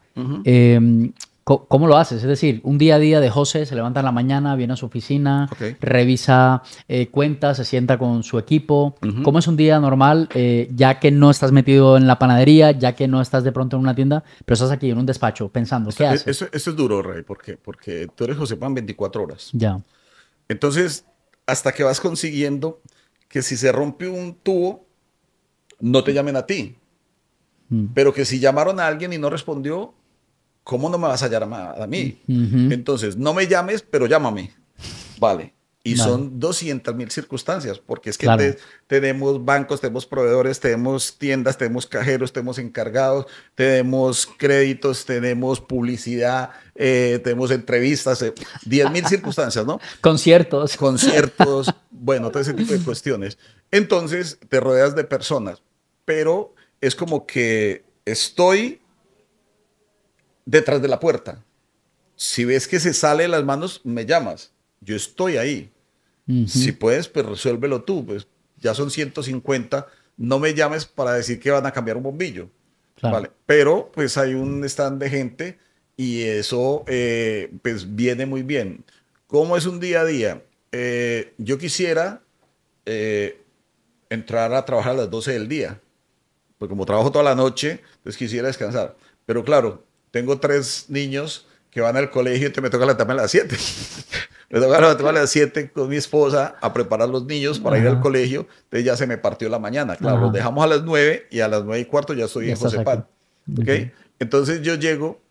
S3: ¿Cómo lo haces? Es decir, un día a día de José se levanta en la mañana, viene a su oficina, revisa eh, cuentas, se sienta con su equipo. ¿Cómo es un día normal, eh, ya que no estás metido en la panadería, ya que no estás de pronto en una tienda, pero estás aquí en un despacho pensando, ¿qué eso, haces?
S2: Eso, es duro, Rey, porque, porque tú eres José Pan 24 horas. Ya. Entonces, hasta que vas consiguiendo que si se rompe un tubo, no te llamen a ti. Mm. Pero que si llamaron a alguien y no respondió, ¿cómo no me vas a llamar a mí? Entonces, no me llames, pero llámame. Vale. Y son 200 mil circunstancias, porque es que tenemos bancos, tenemos proveedores, tenemos tiendas, tenemos cajeros, tenemos encargados, tenemos créditos, tenemos publicidad, eh, tenemos entrevistas, eh, 10 mil circunstancias, ¿no? [LAUGHS] Conciertos. Conciertos, [LAUGHS] bueno, todo ese tipo de cuestiones. Entonces, te rodeas de personas, pero es como que estoy detrás de la puerta. Si ves que se sale de las manos, me llamas. Yo estoy ahí. Si puedes, pues resuélvelo tú. Pues ya son 150. No me llames para decir que van a cambiar un bombillo. Vale. Pero pues hay un stand de gente y eso eh, pues viene muy bien. ¿Cómo es un día a día? Eh, yo quisiera eh, entrar a trabajar a las 12 del día, pues como trabajo toda la noche, pues quisiera descansar. Pero claro, tengo tres niños que van al colegio y te me toca la a las 7. [LAUGHS] me toca la a las 7 con mi esposa a preparar los niños para ir al colegio. Entonces ya se me partió la mañana. Claro, los dejamos a las 9 y a las nueve y cuarto ya estoy en José ¿okay? Entonces yo llego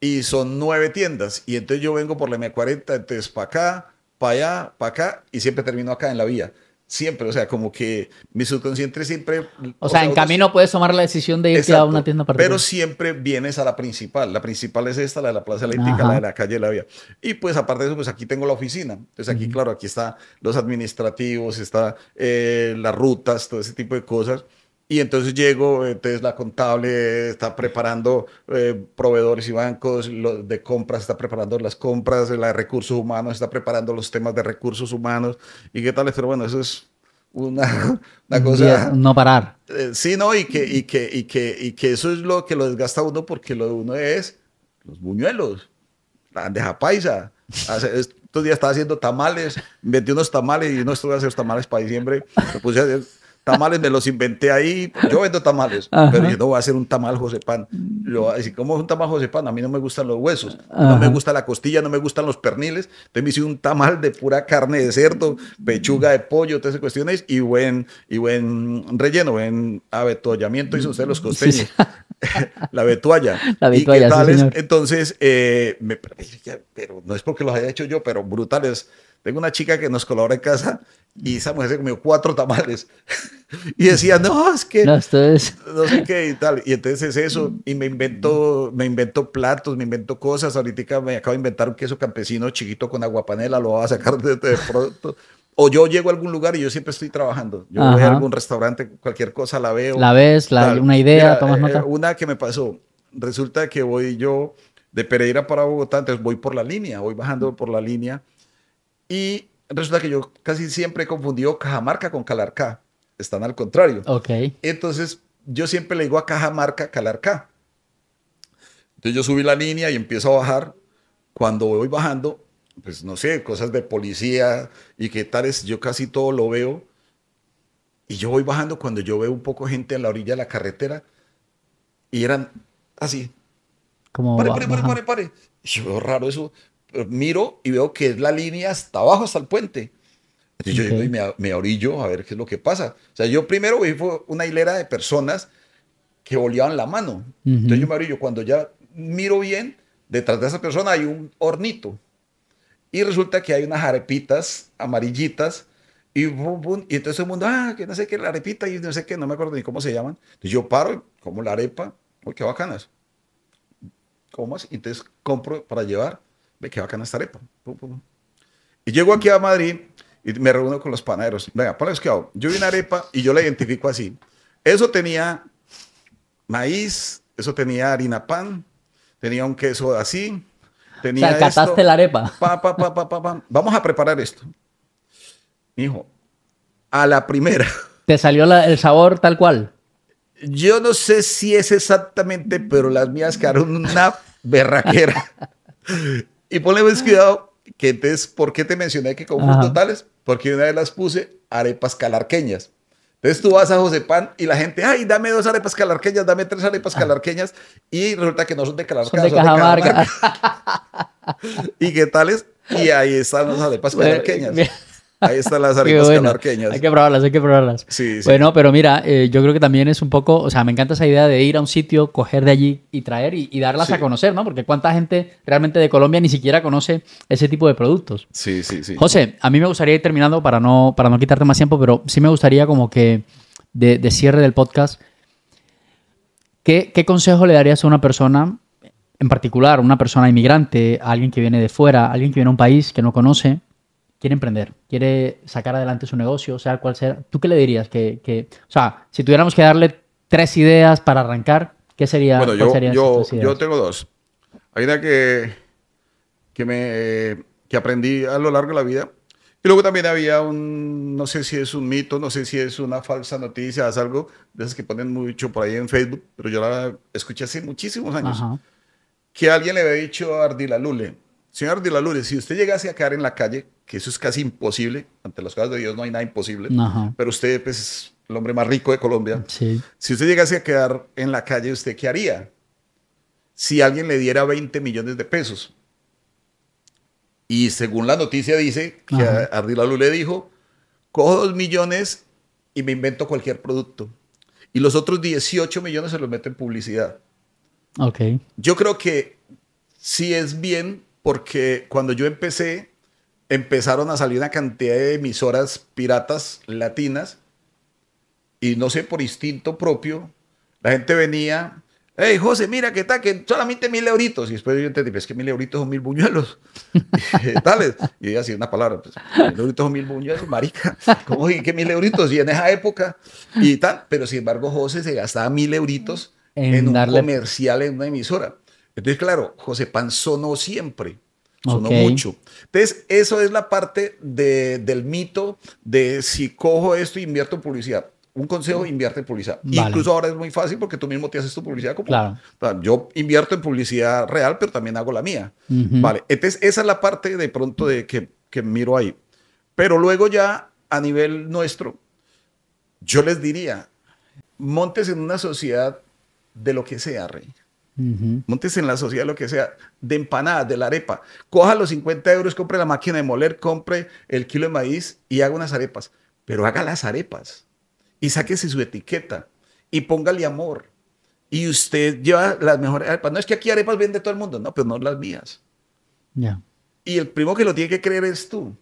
S2: y son nueve tiendas. Y entonces yo vengo por la M40, entonces para acá, para allá, para acá y siempre termino acá en la vía siempre, o sea, como que mi subconsciente siempre... O, sea, en camino
S3: puedes tomar la decisión de irte a una tienda particular. Pero
S2: siempre vienes a la principal, la principal es esta, la de la Plaza Atlántica, la de la calle la Vía. Y pues aparte de eso, pues aquí tengo la oficina. Entonces aquí, claro, aquí está los administrativos, está eh, las rutas, todo ese tipo de cosas. Y entonces llego, eh, entonces la contable está preparando eh, proveedores y bancos los de compras, está preparando las compras, la de recursos humanos, está preparando los temas de recursos humanos. ¿Y qué tal? Pero bueno, eso es una, [LAUGHS] cosa...
S3: no parar.
S2: Eh, sí, no, y que, y, que, y, que, y que eso es lo que lo desgasta uno porque lo de uno es los buñuelos, la bandeja paisa. estos días estaba haciendo tamales, metí unos tamales y no estuve a hacer tamales para diciembre. Me puse a tamales me los inventé ahí. Yo vendo tamales, pero yo no voy a hacer un tamal José Pan. Lo, así como es un tamal José Pan, a mí no me gustan los huesos, no me gusta la costilla, no me gustan los perniles. Entonces me hice un tamal de pura carne de cerdo, pechuga de pollo, todas esas cuestiones y buen, y buen relleno, buen abetollamiento hizo usted los costeños. [LAUGHS] la betualla. La Entonces, eh, pero no es porque los haya hecho yo, pero brutales tengo una chica que nos colabora en casa y esa mujer se comió cuatro tamales. [LAUGHS] y decía, no, es que... No, sé qué y tal. Y entonces es eso. Y me invento, me invento platos, me invento cosas. Ahorita me acabo de inventar un queso campesino chiquito con aguapanela, lo voy a sacar de, de pronto. O yo llego a algún lugar y yo siempre estoy trabajando. Yo voy a algún restaurante, cualquier cosa la veo. La ves, la, una idea, tomas eh, nota. Eh, una que me pasó. Resulta que voy yo de Pereira para Bogotá, entonces voy por la línea, voy bajando por la línea y resulta que yo casi siempre he confundido Cajamarca con Calarcá. Están al contrario. Ok. Entonces, yo siempre le digo a Cajamarca Calarcá. Entonces, yo subí la línea y empiezo a bajar. Cuando voy bajando, pues no sé, cosas de policía y qué es. yo casi todo lo veo. Y yo voy bajando cuando yo veo un poco gente en la orilla de la carretera y eran así.
S3: Como pare, pare, pare, pare,
S2: pare. yo veo raro eso miro y veo que es la línea hasta abajo, hasta el puente. Entonces yo me, orillo a ver qué es lo que pasa. O sea, yo primero vi una hilera de personas que volaban la mano. Entonces yo me orillo. Cuando ya miro bien, detrás de esa persona hay un hornito. Y resulta que hay unas arepitas amarillitas. Y, y entonces el mundo, ah, que no sé qué, la arepita y no sé qué, no me acuerdo ni cómo se llaman. yo paro y como la arepa. porque qué bacanas. ¿Cómo así Entonces compro para llevar ve qué bacana esta arepa. Y llego aquí a Madrid y me reúno con los panaderos. Venga, ponles que hago. Yo vi una arepa y yo la identifico así. Eso tenía maíz, eso tenía harina pan, tenía un queso así, tenía. O sea, la arepa. [LAUGHS] Vamos a preparar esto. Hijo, a la primera. [LAUGHS] ¿Te salió el sabor tal cual? Yo no sé si es exactamente, pero las mías quedaron una [LAUGHS] berraquera. Y ponle más ah. cuidado, que entonces, ¿por qué te mencioné que con tales? Porque una vez las puse arepas calarqueñas. Entonces tú vas a José Pan y la gente, ay, dame dos arepas calarqueñas, dame tres arepas ah. calarqueñas, y resulta que no son de Calarqueñas, son de, [LAUGHS] ¿Y qué tales? Y ahí están las arepas calarqueñas. Ahí están las [LAUGHS] arepas bueno, Hay
S3: que probarlas, hay que probarlas. Sí, Bueno, pero mira, eh, yo creo que también es un poco, o sea, me encanta esa idea de ir a un sitio, coger de allí y traer y, darlas a conocer, ¿no? Porque cuánta gente realmente de Colombia ni siquiera conoce ese tipo de productos.
S2: Sí, sí, sí. José,
S3: a mí me gustaría ir terminando para no, para no quitarte más tiempo, pero sí me gustaría como que de, cierre del podcast, ¿qué, consejo le darías a una persona, en particular una persona inmigrante, alguien que viene de fuera, alguien que viene a un país que no conoce? quiere emprender, quiere sacar adelante su negocio, sea cual sea, ¿tú qué le dirías? Que, o sea, si tuviéramos que darle tres ideas para arrancar, ¿qué sería? Bueno, yo, yo, yo,
S2: tengo dos. Hay una que, que, me, que aprendí a lo largo de la vida. Y luego también había un, no sé si es un mito, no sé si es una falsa noticia, es algo de esas que ponen mucho por ahí en Facebook, pero yo la escuché hace muchísimos años, que alguien le había dicho a Ardila Lule, Señor de la si usted llegase a quedar en la calle, que eso es casi imposible, ante las cosas de Dios no hay nada imposible, pero usted pues, es el hombre más rico de Colombia. Si usted llegase a quedar en la calle, ¿usted qué haría? Si alguien le diera 20 millones de pesos. Y según la noticia dice que Ardila le le dijo, cojo 2 millones y me invento cualquier producto. Y los otros 18 millones se los meto en publicidad. Ok. Yo creo que si es bien porque cuando yo empecé, empezaron a salir una cantidad de emisoras piratas latinas y no sé, por instinto propio, la gente venía, hey José, mira que tal! que solamente mil euritos. Y después yo entendí, es que mil euritos son mil buñuelos. [LAUGHS] y, yo Y así una palabra, pues, mil euritos son mil buñuelos, marica. [LAUGHS] ¿Cómo que mil euritos? Y en esa época, y tal. Pero sin embargo, José se gastaba mil euritos en, un darle... comercial en una emisora. Entonces, claro, José Pan sonó siempre,
S3: sonó mucho.
S2: Entonces, eso es la parte de, del mito de si cojo esto e invierto en publicidad. Un consejo, invierte en publicidad. Incluso ahora es muy fácil porque tú mismo te haces tu publicidad. Como, yo invierto en publicidad real, pero también hago la mía. Vale. Entonces, esa es la parte de pronto de que, que miro ahí. Pero luego ya a nivel nuestro, yo les diría, montes en una sociedad de lo que sea, rey. Montes en la sociedad, lo que sea, de empanadas, de la arepa. Coja los 50 euros, compre la máquina de moler, compre el kilo de maíz y haga unas arepas. Pero haga las arepas y sáquese su etiqueta y póngale amor. Y usted lleva las mejores arepas. No es que aquí arepas vende todo el mundo, no, pero pues no las mías. Y el primo que lo tiene que creer es tú.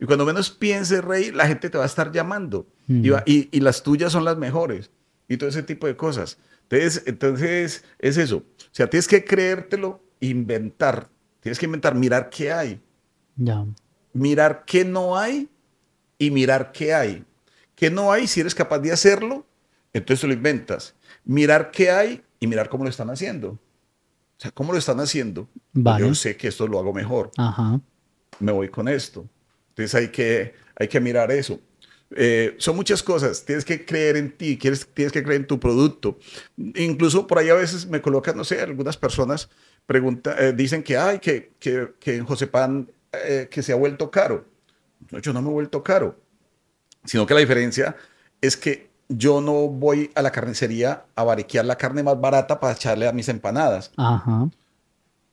S2: Y cuando menos piense rey, la gente te va a estar llamando. y, y las tuyas son las mejores. Y todo ese tipo de cosas. Entonces, entonces es eso. O sea, tienes que creértelo, inventar. Tienes que inventar, mirar qué hay. Mirar qué no hay y mirar qué hay. ¿Qué no hay? Si eres capaz de hacerlo, entonces lo inventas. Mirar qué hay y mirar cómo lo están haciendo. O sea, cómo lo están haciendo. Yo sé que esto lo hago mejor. Me voy con esto. Entonces hay que, hay que mirar eso. Eh, son muchas cosas. Tienes que creer en ti, quieres, tienes que creer en tu producto. Incluso por ahí a veces me colocan, no sé, algunas personas pregunta eh, dicen que, ay, que, que, que en José Pan, eh, que se ha vuelto caro. yo no me he vuelto caro, sino que la diferencia es que yo no voy a la carnicería a bariquear la carne más barata para echarle a mis empanadas.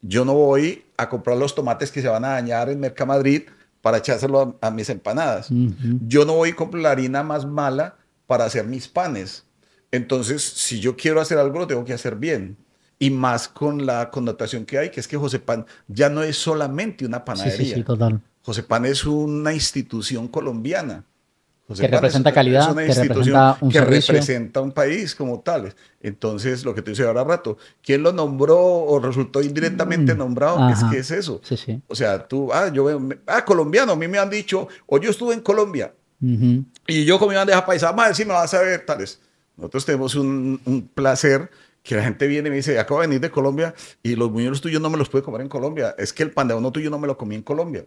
S2: Yo no voy a comprar los tomates que se van a dañar en Mercamadrid Madrid para echárselo a, mis empanadas. Yo no voy y compro la harina más mala para hacer mis panes. Entonces, si yo quiero hacer algo, lo tengo que hacer bien. Y más con la connotación que hay, que es que José Pan ya no es solamente una panadería. total. José Pan es una institución colombiana que representa calidad, que representa un que representa un país como tal. Entonces, lo que te dice ahora rato, ¿quién lo nombró o resultó indirectamente mm, nombrado? ¿Qué es que es eso. Sí, O sea, tú, ah, yo veo, ah, colombiano, a mí me han dicho, o yo estuve en Colombia y yo comí bandeja paisa, más sí me vas a ver tales. Nosotros tenemos un, placer que la gente viene y me dice, acabo de venir de Colombia y los buñuelos tuyos no me los pude comer en Colombia. Es que el pandeón tuyo no me lo comí en Colombia.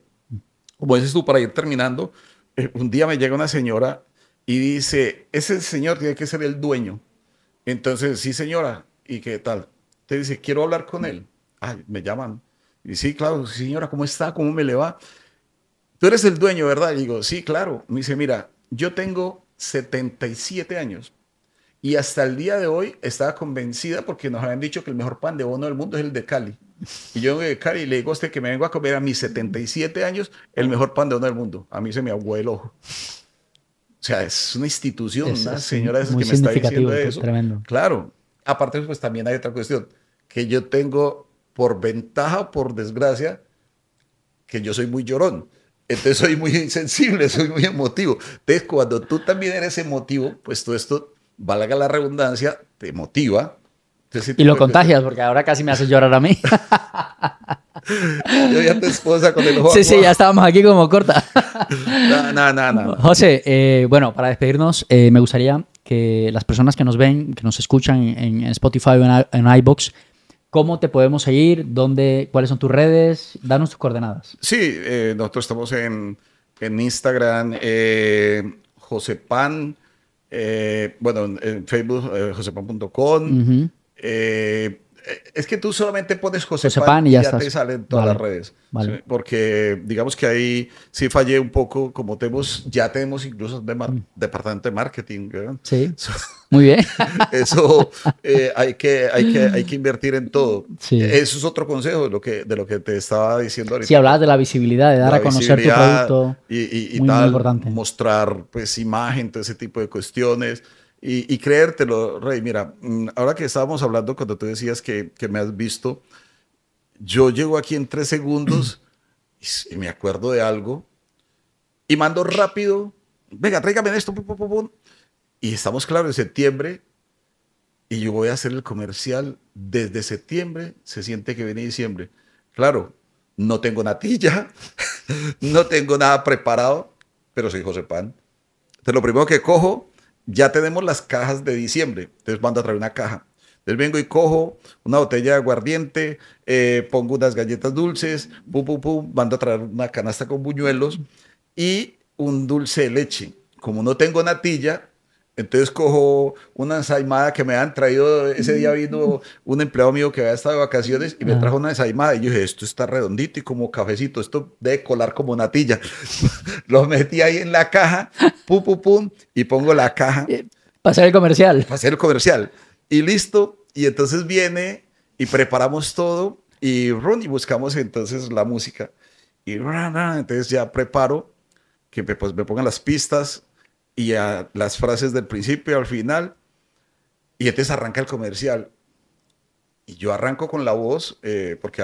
S2: Como mm. dices tú, para ir terminando, eh, un día me llega una señora y dice, ese señor tiene que ser el dueño. Entonces, sí, señora, ¿y qué tal? Te dice, quiero hablar con él. Ay, me llaman. Y sí, claro, señora, ¿cómo está? ¿Cómo me le va? Tú eres el dueño, ¿verdad? Y digo, sí, claro. Me dice, mira, yo tengo 77 años y hasta el día de hoy estaba convencida porque nos habían dicho que el mejor pan de bono del mundo es el de Cali. Y yo, eh, Cari, le digo a usted que me vengo a comer a mis 77 años el mejor pan de del mundo. A mí se me el ojo. O sea, es una institución, señora que me está diciendo eso. Tremendo. Claro. Aparte, pues también hay otra cuestión, que yo tengo por ventaja o por desgracia, que yo soy muy llorón. Entonces soy muy insensible, soy muy emotivo. Entonces cuando tú también eres emotivo, pues todo esto, valga la redundancia, te motiva, y lo contagias,
S3: porque ahora casi me haces llorar a mí.
S2: [LAUGHS] Yo ya te esposa con el ojo. Sí, sí, ya estábamos
S3: aquí como corta. [LAUGHS]
S2: no, no, no,
S3: José, eh, bueno, para despedirnos, eh, me gustaría que las personas que nos ven, que nos escuchan en, Spotify o en, en iBox, ¿Cómo te podemos seguir? ¿Dónde, ¿Cuáles son tus redes? Danos tus coordenadas.
S2: Sí, eh, nosotros estamos en, Instagram, José Pan bueno, en Facebook, josepan.com, eh, eh, es que tú solamente pones José, Pan, y ya, te salen todas las redes. Porque digamos que ahí sí fallé un poco, como tenemos, ya tenemos incluso de mm. departamento de marketing. Sí. [LAUGHS] Muy bien. [LAUGHS] eso eh, hay, que, hay, que, hay que invertir en todo. Eso es otro consejo de lo que, de lo que te estaba diciendo ahorita. Si sí, hablabas de la
S3: visibilidad, de dar a conocer tu producto. Y, tal, importante.
S2: mostrar pues imagen, todo ese tipo de cuestiones y, creértelo, Rey. Mira, mm, ahora que estábamos hablando cuando tú decías que, me has visto, yo llego aquí en tres segundos [CLEARS THROAT] y me acuerdo de algo y mando rápido, venga, tráigame esto, y estamos claros en septiembre y yo voy a hacer el comercial desde septiembre, se siente que viene diciembre. Claro, no tengo natilla, [LAUGHS] no tengo nada preparado, pero soy José Pan. Entonces lo primero que cojo ya tenemos las cajas de diciembre, entonces mando a traer una caja. Entonces vengo y cojo una botella de aguardiente, eh, pongo unas galletas dulces, pum, pum, pum, mando a traer una canasta con buñuelos y un dulce de leche. Como no tengo natilla, entonces cojo una ensaimada que me han traído, ese día mm. vino un empleado mío que había estado de vacaciones y me trajo una ensaimada y yo dije, esto está redondito y como cafecito, esto debe colar como natilla. [LAUGHS] Lo metí ahí en la caja, pum, pum, pum, y pongo la caja. Eh, Pasé el comercial. Pasé el comercial. Y listo, y entonces viene y preparamos todo y, buscamos entonces la música. Y entonces ya preparo que pues me pongan las pistas, y a las frases del principio al final. Y entonces arranca el comercial. Y yo arranco con la voz, eh, porque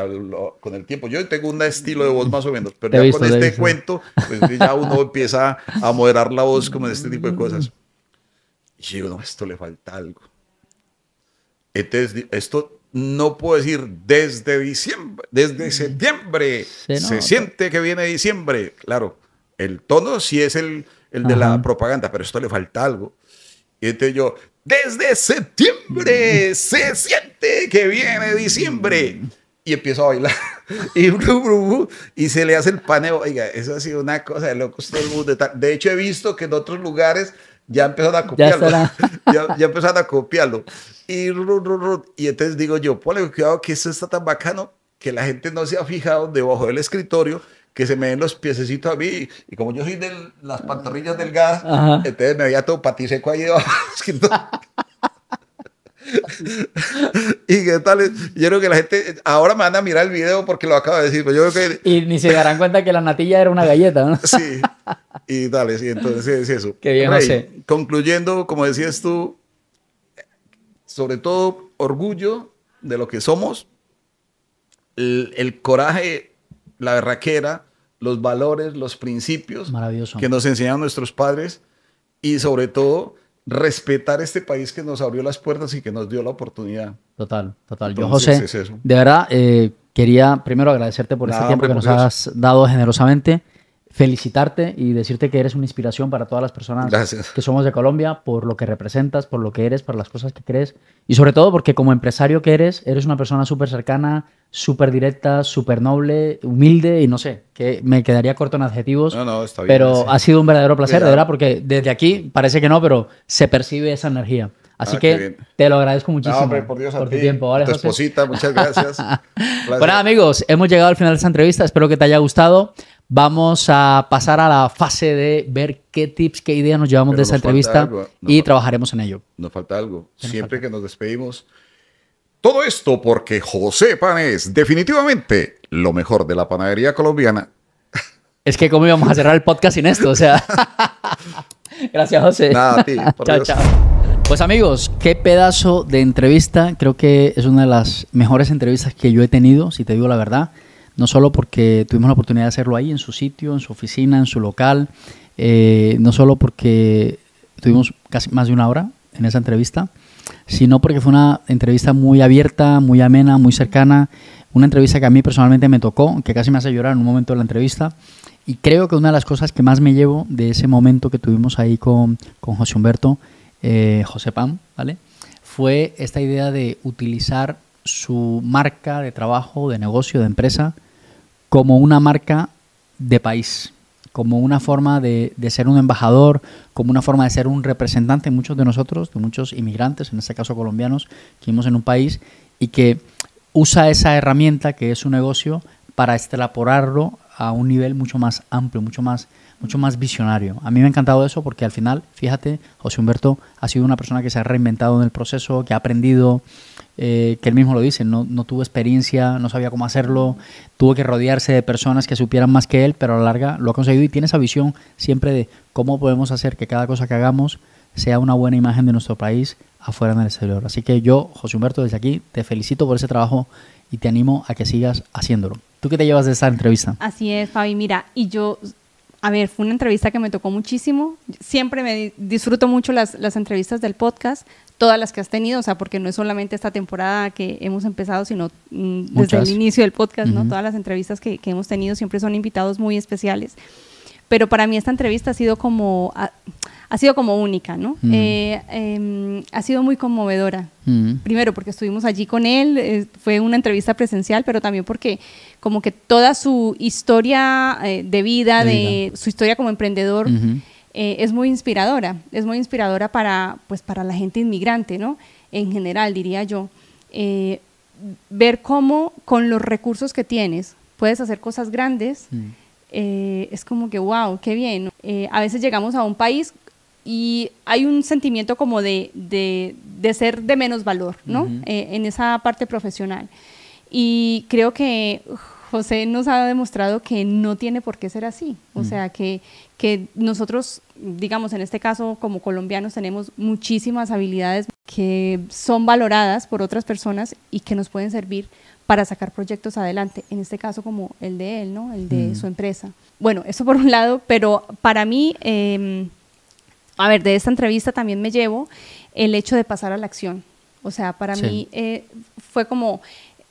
S2: con el tiempo, yo tengo un estilo de voz más o menos, pero ya con este cuento, pues ya uno empieza a moderar la voz como en este tipo de cosas. Y yo digo, no, esto le falta algo. Entonces, esto no puedo decir desde diciembre, desde mm. septiembre, se, se siente que viene diciembre. Claro, el tono sí es el, el de la propaganda, pero esto le falta algo. Y entonces yo, desde septiembre se siente que viene diciembre. Y empiezo a bailar. [LAUGHS] Y, y se le hace el paneo. Oiga, eso ha sido una cosa de locos todo De hecho, he visto que en otros lugares ya empezaron a copiarlo. [LAUGHS] Ya, ya, empezaron a copiarlo. Y, y entonces digo yo, ponle cuidado que eso está tan bacano que la gente no se ha fijado debajo del escritorio que se me den los piececitos a mí. Y como yo soy de las pantorrillas delgadas, gas, entonces me veía todo patiseco ahí debajo. [LAUGHS] y qué tal, yo creo que la gente ahora me van a mirar el video porque lo acabo de decir. Pero yo creo que... Y ni se darán
S3: cuenta que la natilla era una galleta, ¿no? sí,
S2: y dale, sí, entonces es eso. Qué bien, Rey, Concluyendo, como decías tú, sobre todo orgullo de lo que somos, el, coraje, la verraquera los valores, los principios que nos enseñaron nuestros padres y sobre todo respetar este país que nos abrió las puertas y que nos dio la oportunidad.
S3: Total, total. Yo, José, de verdad, eh, quería primero agradecerte por este tiempo que nos has dado generosamente felicitarte y decirte que eres una inspiración para todas las personas que somos de Colombia, por lo que representas, por lo que eres, por las cosas que crees y sobre todo porque como empresario que eres, eres una persona súper cercana, súper directa, súper noble, humilde y no sé, que me quedaría corto en adjetivos, no, no, está bien, pero ha sido un verdadero placer, de verdad, porque desde aquí parece que no, pero se percibe esa energía. Así ah, que te lo agradezco muchísimo. por tu tiempo, tu esposita, muchas gracias. [LAUGHS] bueno, amigos, hemos llegado al final de esta entrevista. Espero que te haya gustado. Vamos a pasar a la fase de ver qué tips, qué ideas nos llevamos de esa entrevista y trabajaremos en ello.
S2: Nos falta algo. Siempre que nos despedimos. Todo esto porque José Pan es definitivamente lo mejor de la panadería colombiana.
S3: Es que cómo íbamos a cerrar el podcast sin esto, o sea. [LAUGHS] Gracias, José. Nada, a ti. chao. Pues amigos, qué pedazo de entrevista. Creo que es una de las mejores entrevistas que yo he tenido, si te digo la verdad no solo porque tuvimos la oportunidad de hacerlo ahí, en su sitio, en su oficina, en su local, eh, no solo porque tuvimos casi más de una hora en esa entrevista, sino porque fue una entrevista muy abierta, muy amena, muy cercana, una entrevista que a mí personalmente me tocó, que casi me hace llorar en un momento de la entrevista, y creo que una de las cosas que más me llevo de ese momento que tuvimos ahí con, con José Humberto, eh, José Pam, ¿vale? Fue esta idea de utilizar su marca de trabajo, de negocio, de empresa, como una marca de país, como una forma de, ser un embajador, como una forma de ser un representante, muchos de nosotros, de muchos inmigrantes, en este caso colombianos, que vivimos en un país y que usa esa herramienta que es su negocio para extrapolarlo a un nivel mucho más amplio, mucho más mucho más visionario. A mí me ha encantado eso porque al final, fíjate, José Humberto ha sido una persona que se ha reinventado en el proceso, que ha aprendido, eh, que él mismo lo dice, no, tuvo experiencia, no sabía cómo hacerlo, tuvo que rodearse de personas que supieran más que él, pero a la larga lo ha conseguido y tiene esa visión siempre de cómo podemos hacer que cada cosa que hagamos sea una buena imagen de nuestro país afuera en el exterior. Así que yo, José Humberto, desde aquí te felicito por ese trabajo y te animo a que sigas haciéndolo. ¿Tú qué te llevas de esta entrevista?
S1: Así es, Fabi. Mira, y yo a ver, fue una entrevista que me tocó muchísimo. Siempre me disfruto mucho las, las, entrevistas del podcast, todas las que has tenido, o sea, porque no es solamente esta temporada que hemos empezado, sino mm, desde el inicio del podcast, ¿no? Todas las entrevistas que, hemos tenido siempre son invitados muy especiales. Pero para mí esta entrevista ha sido como... Ah, ha sido como única, ¿no? Mm. Eh, em, ha sido muy conmovedora. Mm. Primero porque estuvimos allí con él, eh, fue una entrevista presencial, pero también porque como que toda su historia eh, de vida, de, su historia como emprendedor, es muy inspiradora, es muy inspiradora para, pues, para la gente inmigrante, ¿no? En general, diría yo. ver cómo con los recursos que tienes puedes hacer cosas grandes. Mm. es como que, wow, qué bien. a veces llegamos a un país y hay un sentimiento como de, de, ser de menos valor, ¿no? Eh, en esa parte profesional. Y creo que José nos ha demostrado que no tiene por qué ser así. O sea, que, que nosotros, digamos, en este caso, como colombianos, tenemos muchísimas habilidades que son valoradas por otras personas y que nos pueden servir para sacar proyectos adelante, en este caso como el de él, ¿no? El de su empresa. Bueno, eso por un lado, pero para mí em, a ver, de esta entrevista también me llevo el hecho de pasar a la acción. O sea, para mí eh, fue como,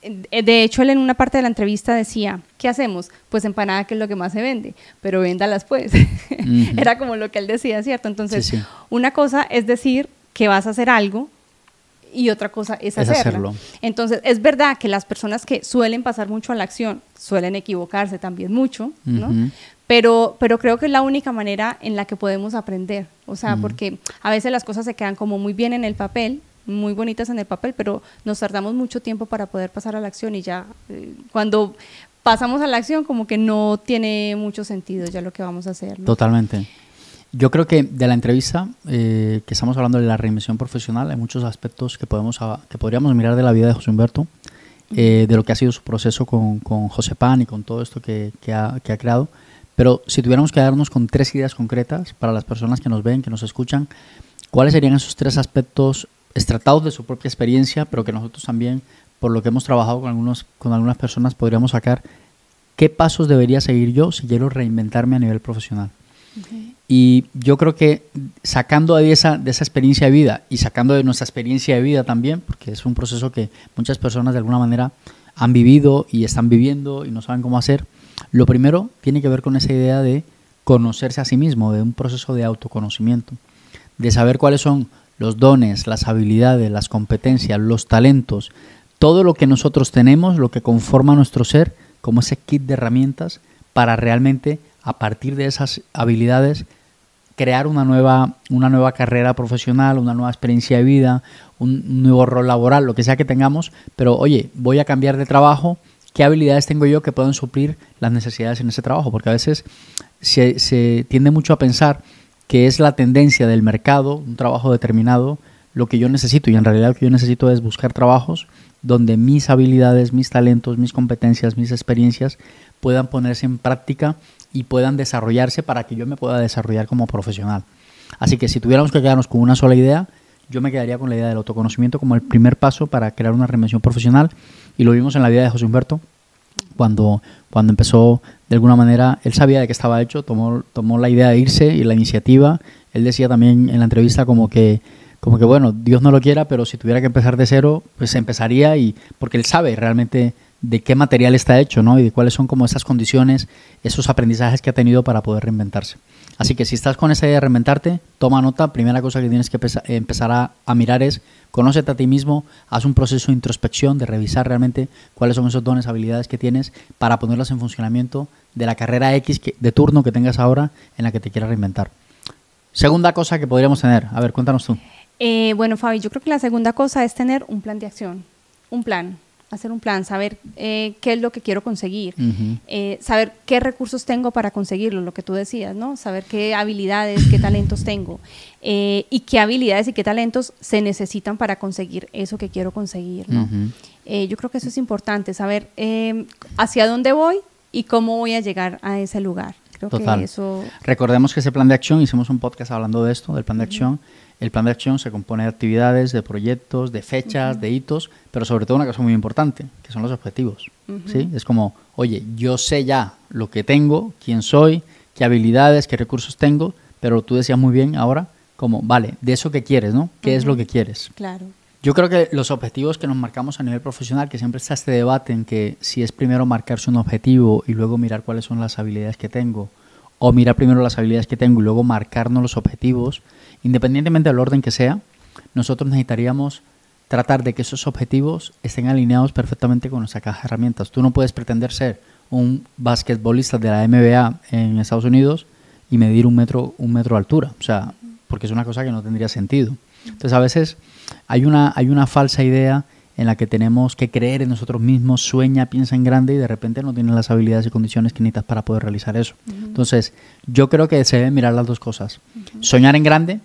S1: eh, de hecho, él en una parte de la entrevista decía, ¿qué hacemos? Pues empanada, que es lo que más se vende, pero véndalas pues. [LAUGHS] Era como lo que él decía, ¿cierto? Entonces, una cosa es decir que vas a hacer algo y otra cosa es, hacerlo. Entonces, es verdad que las personas que suelen pasar mucho a la acción suelen equivocarse también mucho, ¿no? pero, creo que es la única manera en la que podemos aprender, o sea, porque a veces las cosas se quedan como muy bien en el papel, muy bonitas en el papel, pero nos tardamos mucho tiempo para poder pasar a la acción y ya eh, cuando pasamos a la acción como que no tiene mucho sentido ya lo que vamos a hacer.
S3: Totalmente. Yo creo que de la entrevista eh, que estamos hablando de la reinvención profesional, hay muchos aspectos que, podemos, que podríamos mirar de la vida de José Humberto, eh, de lo que ha sido su proceso con, con José Pan y con todo esto que, que ha creado. Pero si tuviéramos que darnos con tres ideas concretas para las personas que nos ven, que nos escuchan, ¿cuáles serían esos tres aspectos estratados de su propia experiencia, pero que nosotros también, por lo que hemos trabajado con, algunos, con algunas personas, podríamos sacar? ¿Qué pasos debería seguir yo si quiero reinventarme a nivel profesional? Y yo creo que sacando de esa, de esa experiencia de vida y sacando de nuestra experiencia de vida también, porque es un proceso que muchas personas de alguna manera han vivido y están viviendo y no saben cómo hacer, lo primero tiene que ver con esa idea de conocerse a sí mismo, de un proceso de autoconocimiento, de saber cuáles son los dones, las habilidades, las competencias, los talentos, todo lo que nosotros tenemos, lo que conforma nuestro ser, como ese kit de herramientas para realmente a partir de esas habilidades crear una nueva, una nueva carrera profesional, una nueva experiencia de vida, un nuevo rol laboral, lo que sea que tengamos, pero oye, voy a cambiar de trabajo qué habilidades tengo yo que puedan suplir las necesidades en ese trabajo, porque a veces se, tiende mucho a pensar que es la tendencia del mercado, un trabajo determinado, lo que yo necesito, y en realidad lo que yo necesito es buscar trabajos donde mis habilidades, mis talentos, mis competencias, mis experiencias puedan ponerse en práctica y puedan desarrollarse para que yo me pueda desarrollar como profesional. Así que si tuviéramos que quedarnos con una sola idea, yo me quedaría con la idea del autoconocimiento como el primer paso para crear una remisión profesional y lo vimos en la vida de José Humberto, cuando, cuando empezó, de alguna manera, él sabía de qué estaba hecho, tomó, tomó la idea de irse y la iniciativa. Él decía también en la entrevista como que, como que, bueno, Dios no lo quiera, pero si tuviera que empezar de cero, pues empezaría y porque él sabe realmente de qué material está hecho, ¿no? Y de cuáles son como esas condiciones, esos aprendizajes que ha tenido para poder reinventarse. Así que si estás con esa idea de reinventarte, toma nota. Primera cosa que tienes que empezar a, a mirar es Conócete a ti mismo, haz un proceso de introspección, de revisar realmente cuáles son esos dones, habilidades que tienes para ponerlas en funcionamiento de la carrera X de turno que tengas ahora en la que te quieras reinventar. Segunda cosa que podríamos tener, a ver, cuéntanos tú.
S1: Eh, bueno, Fabi, yo creo que la segunda cosa es tener un plan de acción, un plan hacer un plan, saber eh, qué es lo que quiero conseguir, eh, saber qué recursos tengo para conseguirlo, lo que tú decías, ¿no? Saber qué habilidades, qué talentos tengo eh, y qué habilidades y qué talentos se necesitan para conseguir eso que quiero conseguir, ¿no? yo creo que eso es importante, saber hacia dónde voy y cómo voy a llegar a ese lugar. Total.
S3: Recordemos que ese plan de acción, hicimos un podcast hablando de esto, del plan de acción. El plan de acción se compone de actividades, de proyectos, de fechas, de hitos, pero sobre todo una cosa muy importante, que son los objetivos. ¿sí? Es como, oye, yo sé ya lo que tengo, quién soy, qué habilidades, qué recursos tengo, pero tú decías muy bien ahora, como, vale, de eso que quieres, ¿no? ¿Qué es lo que quieres? Claro. Yo creo que los objetivos que nos marcamos a nivel profesional, que siempre está este debate en que si es primero marcarse un objetivo y luego mirar cuáles son las habilidades que tengo, o mirar primero las habilidades que tengo y luego marcarnos los objetivos, independientemente del orden que sea, nosotros necesitaríamos tratar de que esos objetivos estén alineados perfectamente con nuestra caja de herramientas. Tú no puedes pretender ser un basquetbolista de la NBA en Estados Unidos y medir un metro, un metro de altura, o sea, porque es una cosa que no tendría sentido. Entonces a veces hay una, falsa idea en la que tenemos que creer en nosotros mismos, sueña, piensa en grande y de repente no tienes las habilidades y condiciones que necesitas para poder realizar eso. Entonces, yo creo que se deben mirar las dos cosas. Soñar en grande,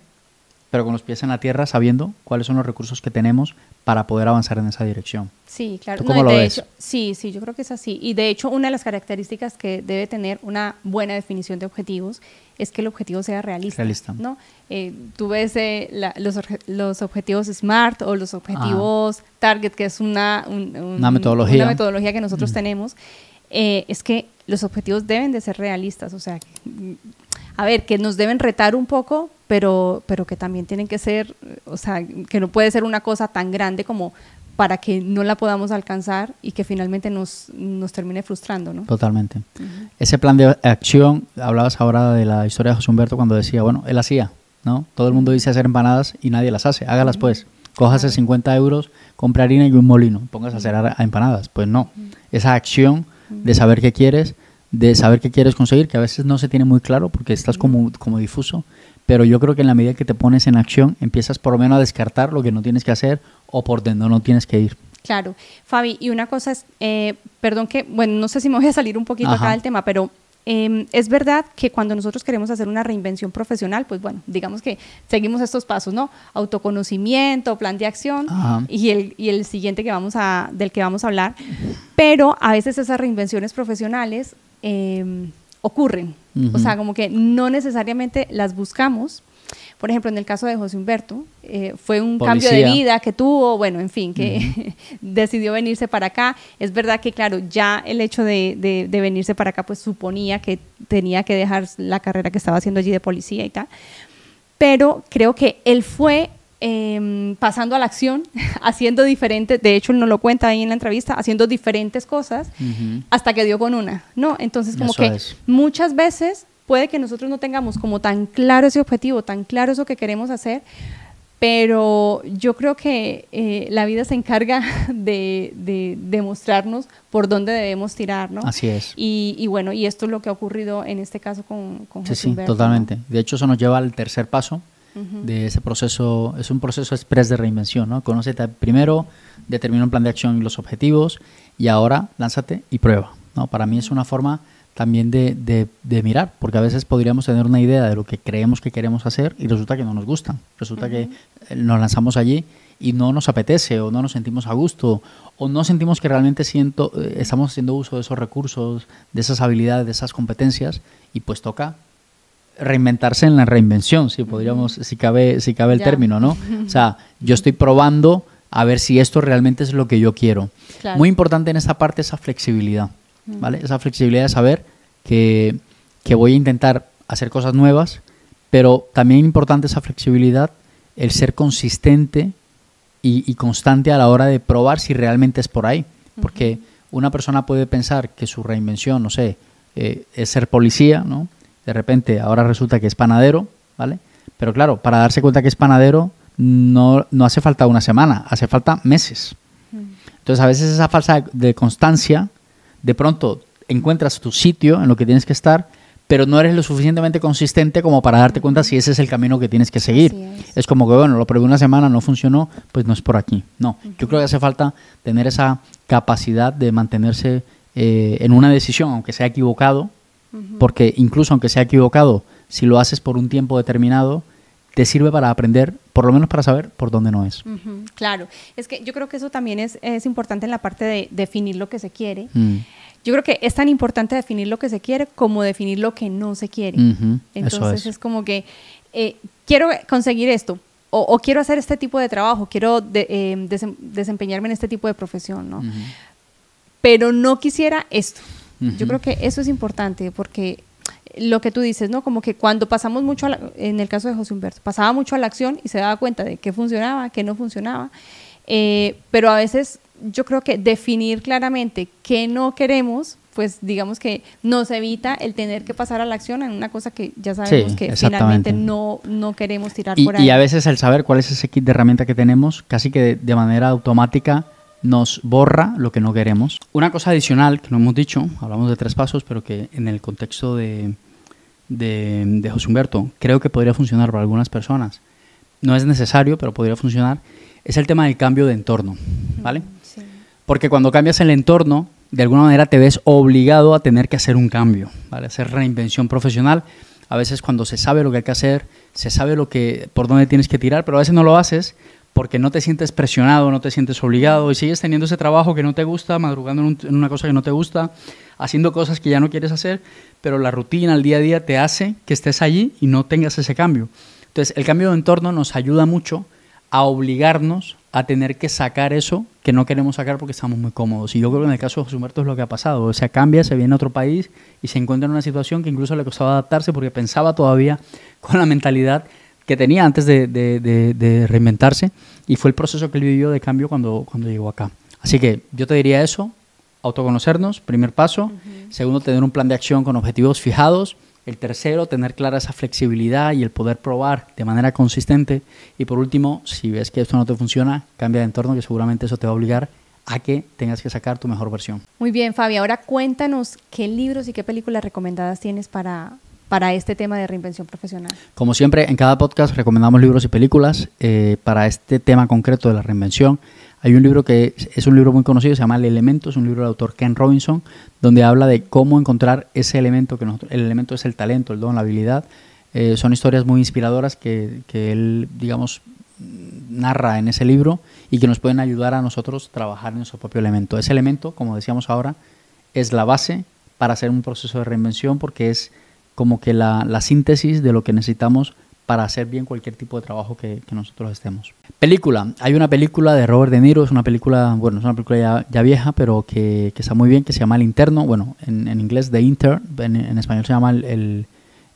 S3: pero con los pies en la tierra sabiendo cuáles son los recursos que tenemos para poder avanzar en esa dirección.
S1: Sí, claro. ¿Tú de Hecho, sí, sí, yo creo que es así. Y de hecho, una de las características que debe tener una buena definición de objetivos es que el objetivo sea realista. Realista. ¿no? Eh, tú ves eh, los, los, objetivos SMART o los objetivos Target, que es una, una, metodología. una metodología que nosotros mm. tenemos. Eh, es que los objetivos deben de ser realistas, o sea, a ver, que nos deben retar un poco, pero, pero que también tienen que ser, o sea, que no puede ser una cosa tan grande como para que no la podamos alcanzar y que finalmente nos, nos termine frustrando, ¿no? Totalmente.
S3: Ese plan de acción, hablabas ahora de la historia de José Humberto cuando decía, bueno, él hacía, ¿no? Todo el mundo dice hacer empanadas y nadie las hace, hágalas pues. Cójase 50 euros, compre harina y un molino, pongas a hacer empanadas. Pues no, esa acción de saber qué quieres, de saber qué quieres conseguir, que a veces no se tiene muy claro porque estás como, como difuso, pero yo creo que en la medida que te pones en acción, empiezas por lo menos a descartar lo que no tienes que hacer o por donde no tienes que ir.
S1: Claro, Fabi, y una cosa es, eh, perdón que, bueno, no sé si me voy a salir un poquito acá del tema, pero em, es verdad que cuando nosotros queremos hacer una reinvención profesional, pues bueno, digamos que seguimos estos pasos, ¿no? Autoconocimiento, plan de acción y el, siguiente que vamos a, del que vamos a hablar. Pero a veces esas reinvenciones profesionales Em, ocurren. O sea, como que no necesariamente las buscamos. Por ejemplo, en el caso de José Humberto, eh, fue un cambio de vida que tuvo, bueno, en fin, que [LAUGHS] decidió venirse para acá. Es verdad que, claro, ya el hecho de, de, venirse para acá, pues suponía que tenía que dejar la carrera que estaba haciendo allí de policía y tal. Pero creo que él fue Em, pasando a la acción, [LAUGHS] haciendo diferentes, de hecho él nos lo cuenta ahí en la entrevista, haciendo diferentes cosas hasta que dio con una, ¿no? Entonces como que muchas veces puede que nosotros no tengamos como tan claro ese objetivo, tan claro eso que queremos hacer, pero yo creo que eh, la vida se encarga [LAUGHS] de, demostrarnos por dónde debemos tirar, ¿no? Así es. Y, bueno, y esto es lo que ha ocurrido en este caso con, con Sí, sí, totalmente.
S3: De hecho, eso nos lleva al tercer paso, de ese proceso, es un proceso express de reinvención, ¿no? Conócete primero, determina un plan de acción y los objetivos, y ahora lánzate y prueba, ¿no? Para mí es una forma también de, de, mirar, porque a veces podríamos tener una idea de lo que creemos que queremos hacer y resulta que no nos gusta, resulta que eh, nos lanzamos allí y no nos apetece o no nos sentimos a gusto o no sentimos que realmente siento, eh, estamos haciendo uso de esos recursos, de esas habilidades, de esas competencias y pues toca reinventarse en la reinvención, si podríamos, si cabe, si cabe el término, ¿no? [LAUGHS] O sea, yo estoy probando a ver si esto realmente es lo que yo quiero. Muy importante en esa parte esa flexibilidad, ¿vale? Esa flexibilidad de saber que, voy a intentar hacer cosas nuevas, pero también importante esa flexibilidad, el ser consistente y, constante a la hora de probar si realmente es por ahí. Porque una persona puede pensar que su reinvención, no sé, eh, es ser policía, ¿no? de repente ahora resulta que es panadero, ¿vale? Pero claro, para darse cuenta que es panadero no, no hace falta una semana, hace falta meses. Mm. Entonces a veces esa falsa de constancia, de pronto encuentras tu sitio en lo que tienes que estar, pero no eres lo suficientemente consistente como para darte cuenta si ese es el camino que tienes que seguir. Es. como que, bueno, lo probé una semana, no funcionó, pues no es por aquí. No, yo creo que hace falta tener esa capacidad de mantenerse eh, en una decisión, aunque sea equivocado, porque incluso aunque sea equivocado, si lo haces por un tiempo determinado, te sirve para aprender, por lo menos para saber por dónde no es.
S1: claro, es que yo creo que eso también es, importante en la parte de definir lo que se quiere. Mm. Yo creo que es tan importante definir lo que se quiere como definir lo que no se quiere. Entonces es. como que eh, quiero conseguir esto. O, quiero hacer este tipo de trabajo, quiero em, desempeñarme en este tipo de profesión, ¿no? Pero no quisiera esto. Yo creo que eso es importante porque lo que tú dices, ¿no? Como que cuando pasamos mucho, en el caso de José Humberto, pasaba mucho a la acción y se daba cuenta de qué funcionaba, qué no funcionaba, eh, pero a veces yo creo que definir claramente qué no queremos pues digamos que nos evita el tener que pasar a la acción en una cosa que ya sabemos que finalmente no, no queremos tirar y, por ahí. Y a
S3: veces el saber cuál es ese kit de herramienta que tenemos, casi que de manera automática nos borra lo que no queremos. Una cosa adicional que no hemos dicho, hablamos de tres pasos, pero que en el contexto de, de, José Humberto creo que podría funcionar para algunas personas. No es necesario, pero podría funcionar. Es el tema del cambio de entorno, ¿vale? Porque cuando cambias el entorno, de alguna manera te ves obligado a tener que hacer un cambio, ¿vale? Hacer reinvención profesional. A veces cuando se sabe lo que hay que hacer, se sabe lo que, por dónde tienes que tirar, pero a veces no lo haces porque no te sientes presionado, no te sientes obligado y sigues teniendo ese trabajo que no te gusta, madrugando en, una cosa que no te gusta, haciendo cosas que ya no quieres hacer, pero la rutina, el día a día te hace que estés allí y no tengas ese cambio. Entonces, el cambio de entorno nos ayuda mucho a obligarnos a tener que sacar eso que no queremos sacar porque estamos muy cómodos. Y yo creo que en el caso de José Humberto es lo que ha pasado. O sea, cambia, se viene a otro país y se encuentra en una situación que incluso le costaba adaptarse porque pensaba todavía con la mentalidad que tenía antes de, reinventarse y fue el proceso que él vivió de cambio cuando, cuando llegó acá. Así que yo te diría eso, autoconocernos, primer paso. Segundo, tener un plan de acción con objetivos fijados. El tercero, tener clara esa flexibilidad y el poder probar de manera consistente. Y por último, si ves que esto no te funciona, cambia de entorno, que seguramente eso te va a obligar a que tengas que sacar tu mejor versión.
S1: Muy bien, Fabi. Ahora cuéntanos qué libros y qué películas recomendadas tienes para, para este tema de reinvención profesional?
S3: Como siempre, en cada podcast recomendamos libros y películas. Eh, para este tema concreto de la reinvención, hay un libro que es, un libro muy conocido, se llama El Elemento, es un libro del autor Ken Robinson, donde habla de cómo encontrar ese elemento, que nosotros, el elemento es el talento, el don, la habilidad. Eh, son historias muy inspiradoras que, que él, digamos, narra en ese libro y que nos pueden ayudar a nosotros trabajar en nuestro propio elemento. Ese elemento, como decíamos ahora, es la base para hacer un proceso de reinvención porque es como que la, la síntesis de lo que necesitamos para hacer bien cualquier tipo de trabajo que, que, nosotros estemos. Película. Hay una película de Robert De Niro, es una película, bueno, es una película ya, vieja, pero que, que, está muy bien, que se llama El Interno, bueno, en, en inglés The Inter, en, español se llama el, el,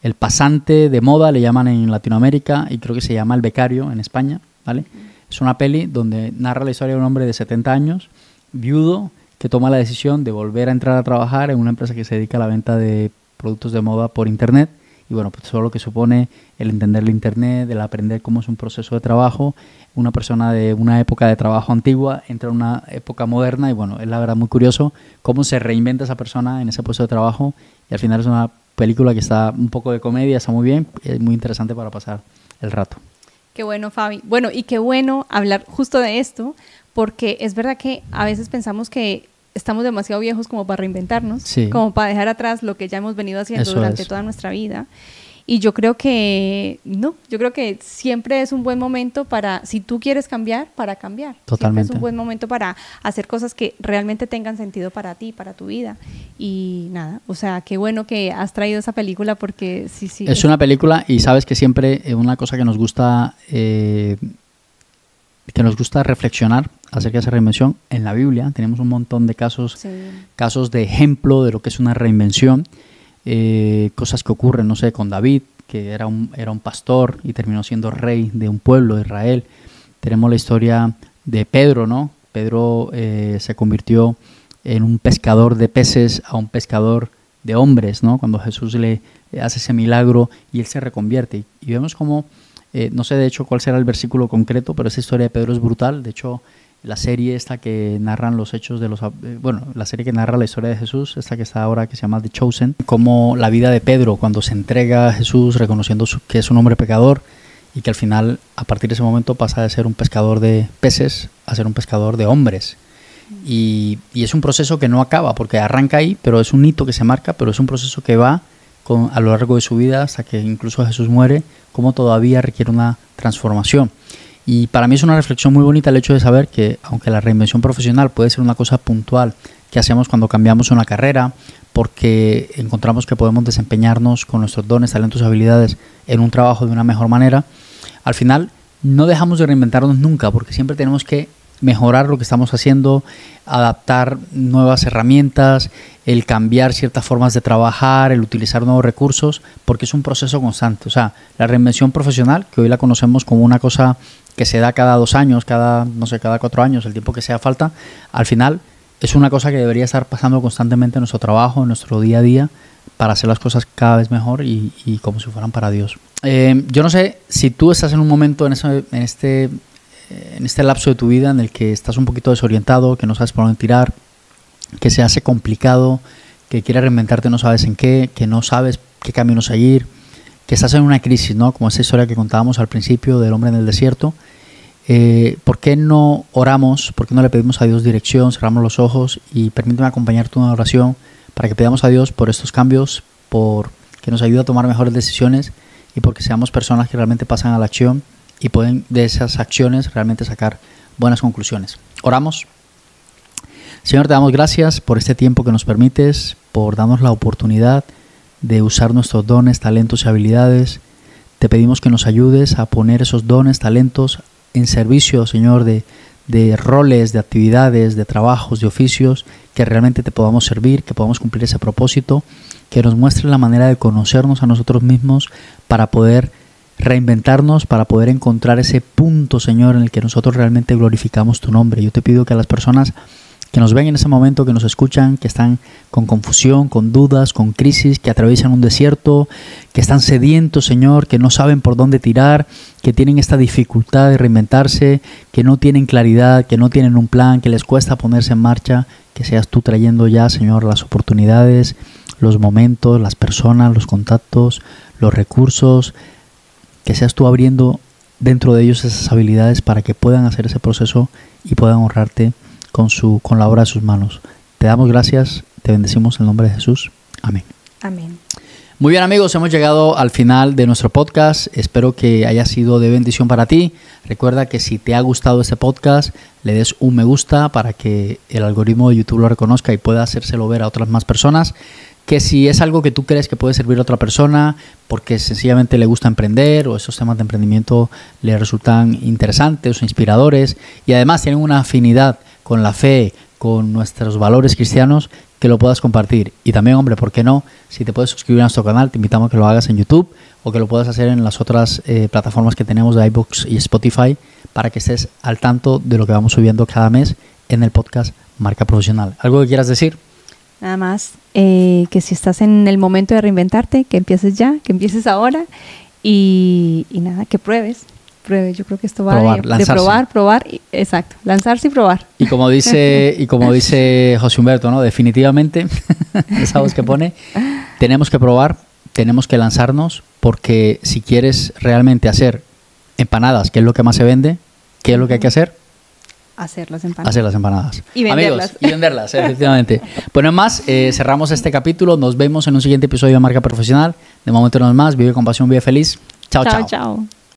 S3: el, Pasante de Moda, le llaman en Latinoamérica, y creo que se llama El Becario en España, ¿vale? Es una peli donde narra la historia de un hombre de 70 años, viudo, que toma la decisión de volver a entrar a trabajar en una empresa que se dedica a la venta de productos de moda por Internet. Y bueno, pues todo lo que supone el entender el Internet, el aprender cómo es un proceso de trabajo. Una persona de una época de trabajo antigua entra en una época moderna y bueno, es la verdad muy curioso cómo se reinventa esa persona en ese puesto de trabajo. Y al final es una película que está un poco de comedia, está muy bien, es muy interesante para pasar el rato.
S1: Qué bueno, Fabi. Bueno, y qué bueno hablar justo de esto, porque es verdad que a veces pensamos que estamos demasiado viejos como para reinventarnos, como para dejar atrás lo que ya hemos venido haciendo durante toda nuestra vida. Y yo creo que, no, yo creo que siempre es un buen momento para, si tú quieres cambiar, para cambiar. Totalmente. es un buen momento para hacer cosas que realmente tengan sentido para ti, para tu vida. Y nada, o sea, qué bueno que has traído esa película porque sí, sí. Es, una película y
S3: sabes que siempre eh, una cosa que nos gusta... Eh, nos gusta reflexionar acerca de esa reinvención. En la Biblia tenemos un montón de casos, casos de ejemplo de lo que es una reinvención, eh, cosas que ocurren, no sé, con David, que era un, era un pastor y terminó siendo rey de un pueblo de Israel. Tenemos la historia de Pedro, ¿no? Pedro eh, se convirtió en un pescador de peces a un pescador de hombres, ¿no? Cuando Jesús le hace ese milagro y él se reconvierte. Y vemos cómo eh, no sé de hecho cuál será el versículo concreto, pero esa historia de Pedro es brutal. De hecho, la serie esta que narran los hechos de los... Eh, bueno, la serie que narra la historia de Jesús, esta que está ahora que se llama The Chosen, como la vida de Pedro cuando se entrega a Jesús reconociendo que es un hombre pecador y que al final, a partir de ese momento, pasa de ser un pescador de peces a ser un pescador de hombres. Y, es un proceso que no acaba, porque arranca ahí, pero es un hito que se marca, pero es un proceso que va con, a lo largo de su vida hasta que incluso Jesús muere cómo todavía requiere una transformación. Y para mí es una reflexión muy bonita el hecho de saber que aunque la reinvención profesional puede ser una cosa puntual que hacemos cuando cambiamos una carrera, porque encontramos que podemos desempeñarnos con nuestros dones, talentos, habilidades en un trabajo de una mejor manera, al final no dejamos de reinventarnos nunca porque siempre tenemos que mejorar lo que estamos haciendo, adaptar nuevas herramientas, el cambiar ciertas formas de trabajar, el utilizar nuevos recursos, porque es un proceso constante. O sea, la reinvención profesional, que hoy la conocemos como una cosa que se da cada dos años, cada, no sé, cada cuatro años, el tiempo que sea falta, al final es una cosa que debería estar pasando constantemente en nuestro trabajo, en nuestro día a día, para hacer las cosas cada vez mejor y, como si fueran para Dios. Eh, yo no sé si tú estás en un momento en, ese, en este en este lapso de tu vida en el que estás un poquito desorientado, que no sabes por dónde tirar, que se hace complicado, que quieres reinventarte no sabes en qué, que no sabes qué camino seguir, que estás en una crisis, ¿no? Como esa historia que contábamos al principio del hombre en el desierto. Eh, ¿Por qué no oramos? ¿Por qué no le pedimos a Dios dirección? Cerramos los ojos y permíteme acompañarte una oración para que pidamos a Dios por estos cambios, por que nos ayude a tomar mejores decisiones y porque seamos personas que realmente pasan a la acción y pueden de esas acciones realmente sacar buenas conclusiones. Oramos. Señor, te damos gracias por este tiempo que nos permites, por darnos la oportunidad de usar nuestros dones, talentos y habilidades. Te pedimos que nos ayudes a poner esos dones, talentos en servicio, Señor, de, de roles, de actividades, de trabajos, de oficios, que realmente te podamos servir, que podamos cumplir ese propósito, que nos muestre la manera de conocernos a nosotros mismos para poder reinventarnos para poder encontrar ese punto, Señor, en el que nosotros realmente glorificamos tu nombre. Yo te pido que a las personas que nos ven en ese momento, que nos escuchan, que están con confusión, con dudas, con crisis, que atraviesan un desierto, que están sedientos, Señor, que no saben por dónde tirar, que tienen esta dificultad de reinventarse, que no tienen claridad, que no tienen un plan, que les cuesta ponerse en marcha, que seas tú trayendo ya, Señor, las oportunidades, los momentos, las personas, los contactos, los recursos, que seas tú abriendo dentro de ellos esas habilidades para que puedan hacer ese proceso y puedan honrarte con, su, con la obra de sus manos. Te damos gracias, te bendecimos en el nombre de Jesús. Amén. Amén. Muy bien amigos, hemos llegado al final de nuestro podcast. Espero que haya sido de bendición para ti. Recuerda que si te ha gustado este podcast, le des un me gusta para que el algoritmo de YouTube lo reconozca y pueda hacérselo ver a otras más personas que si es algo que tú crees que puede servir a otra persona porque sencillamente le gusta emprender o esos temas de emprendimiento le resultan interesantes o inspiradores y además tienen una afinidad con la fe, con nuestros valores cristianos, que lo puedas compartir. Y también, hombre, ¿por qué no? Si te puedes suscribir a nuestro canal, te invitamos a que lo hagas en YouTube o que lo puedas hacer en las otras eh, plataformas que tenemos de iBox y Spotify para que estés al tanto de lo que vamos subiendo cada mes en el podcast Marca Profesional. ¿Algo que quieras decir?
S1: Nada más eh, que si estás en el momento de reinventarte, que empieces ya, que empieces ahora y, nada, que pruebes. Pruebe. Yo creo que esto va a de, probar, probar, exacto, lanzarse y probar. Y como dice, y como [LAUGHS]
S3: dice José Humberto, ¿no? definitivamente, [LAUGHS] esa voz que pone, tenemos que probar, tenemos que lanzarnos, porque si quieres realmente hacer empanadas, que es lo que más se vende, ¿qué es lo que hay que hacer?
S1: Hacer las empanadas. Hacer
S3: las empanadas. Y venderlas. y venderlas, efectivamente. bueno, más, eh, cerramos este capítulo. Nos vemos en un siguiente episodio de Marca Profesional. De momento no más. Vive con pasión, vive feliz. Chao, chao. Chao,
S1: chao.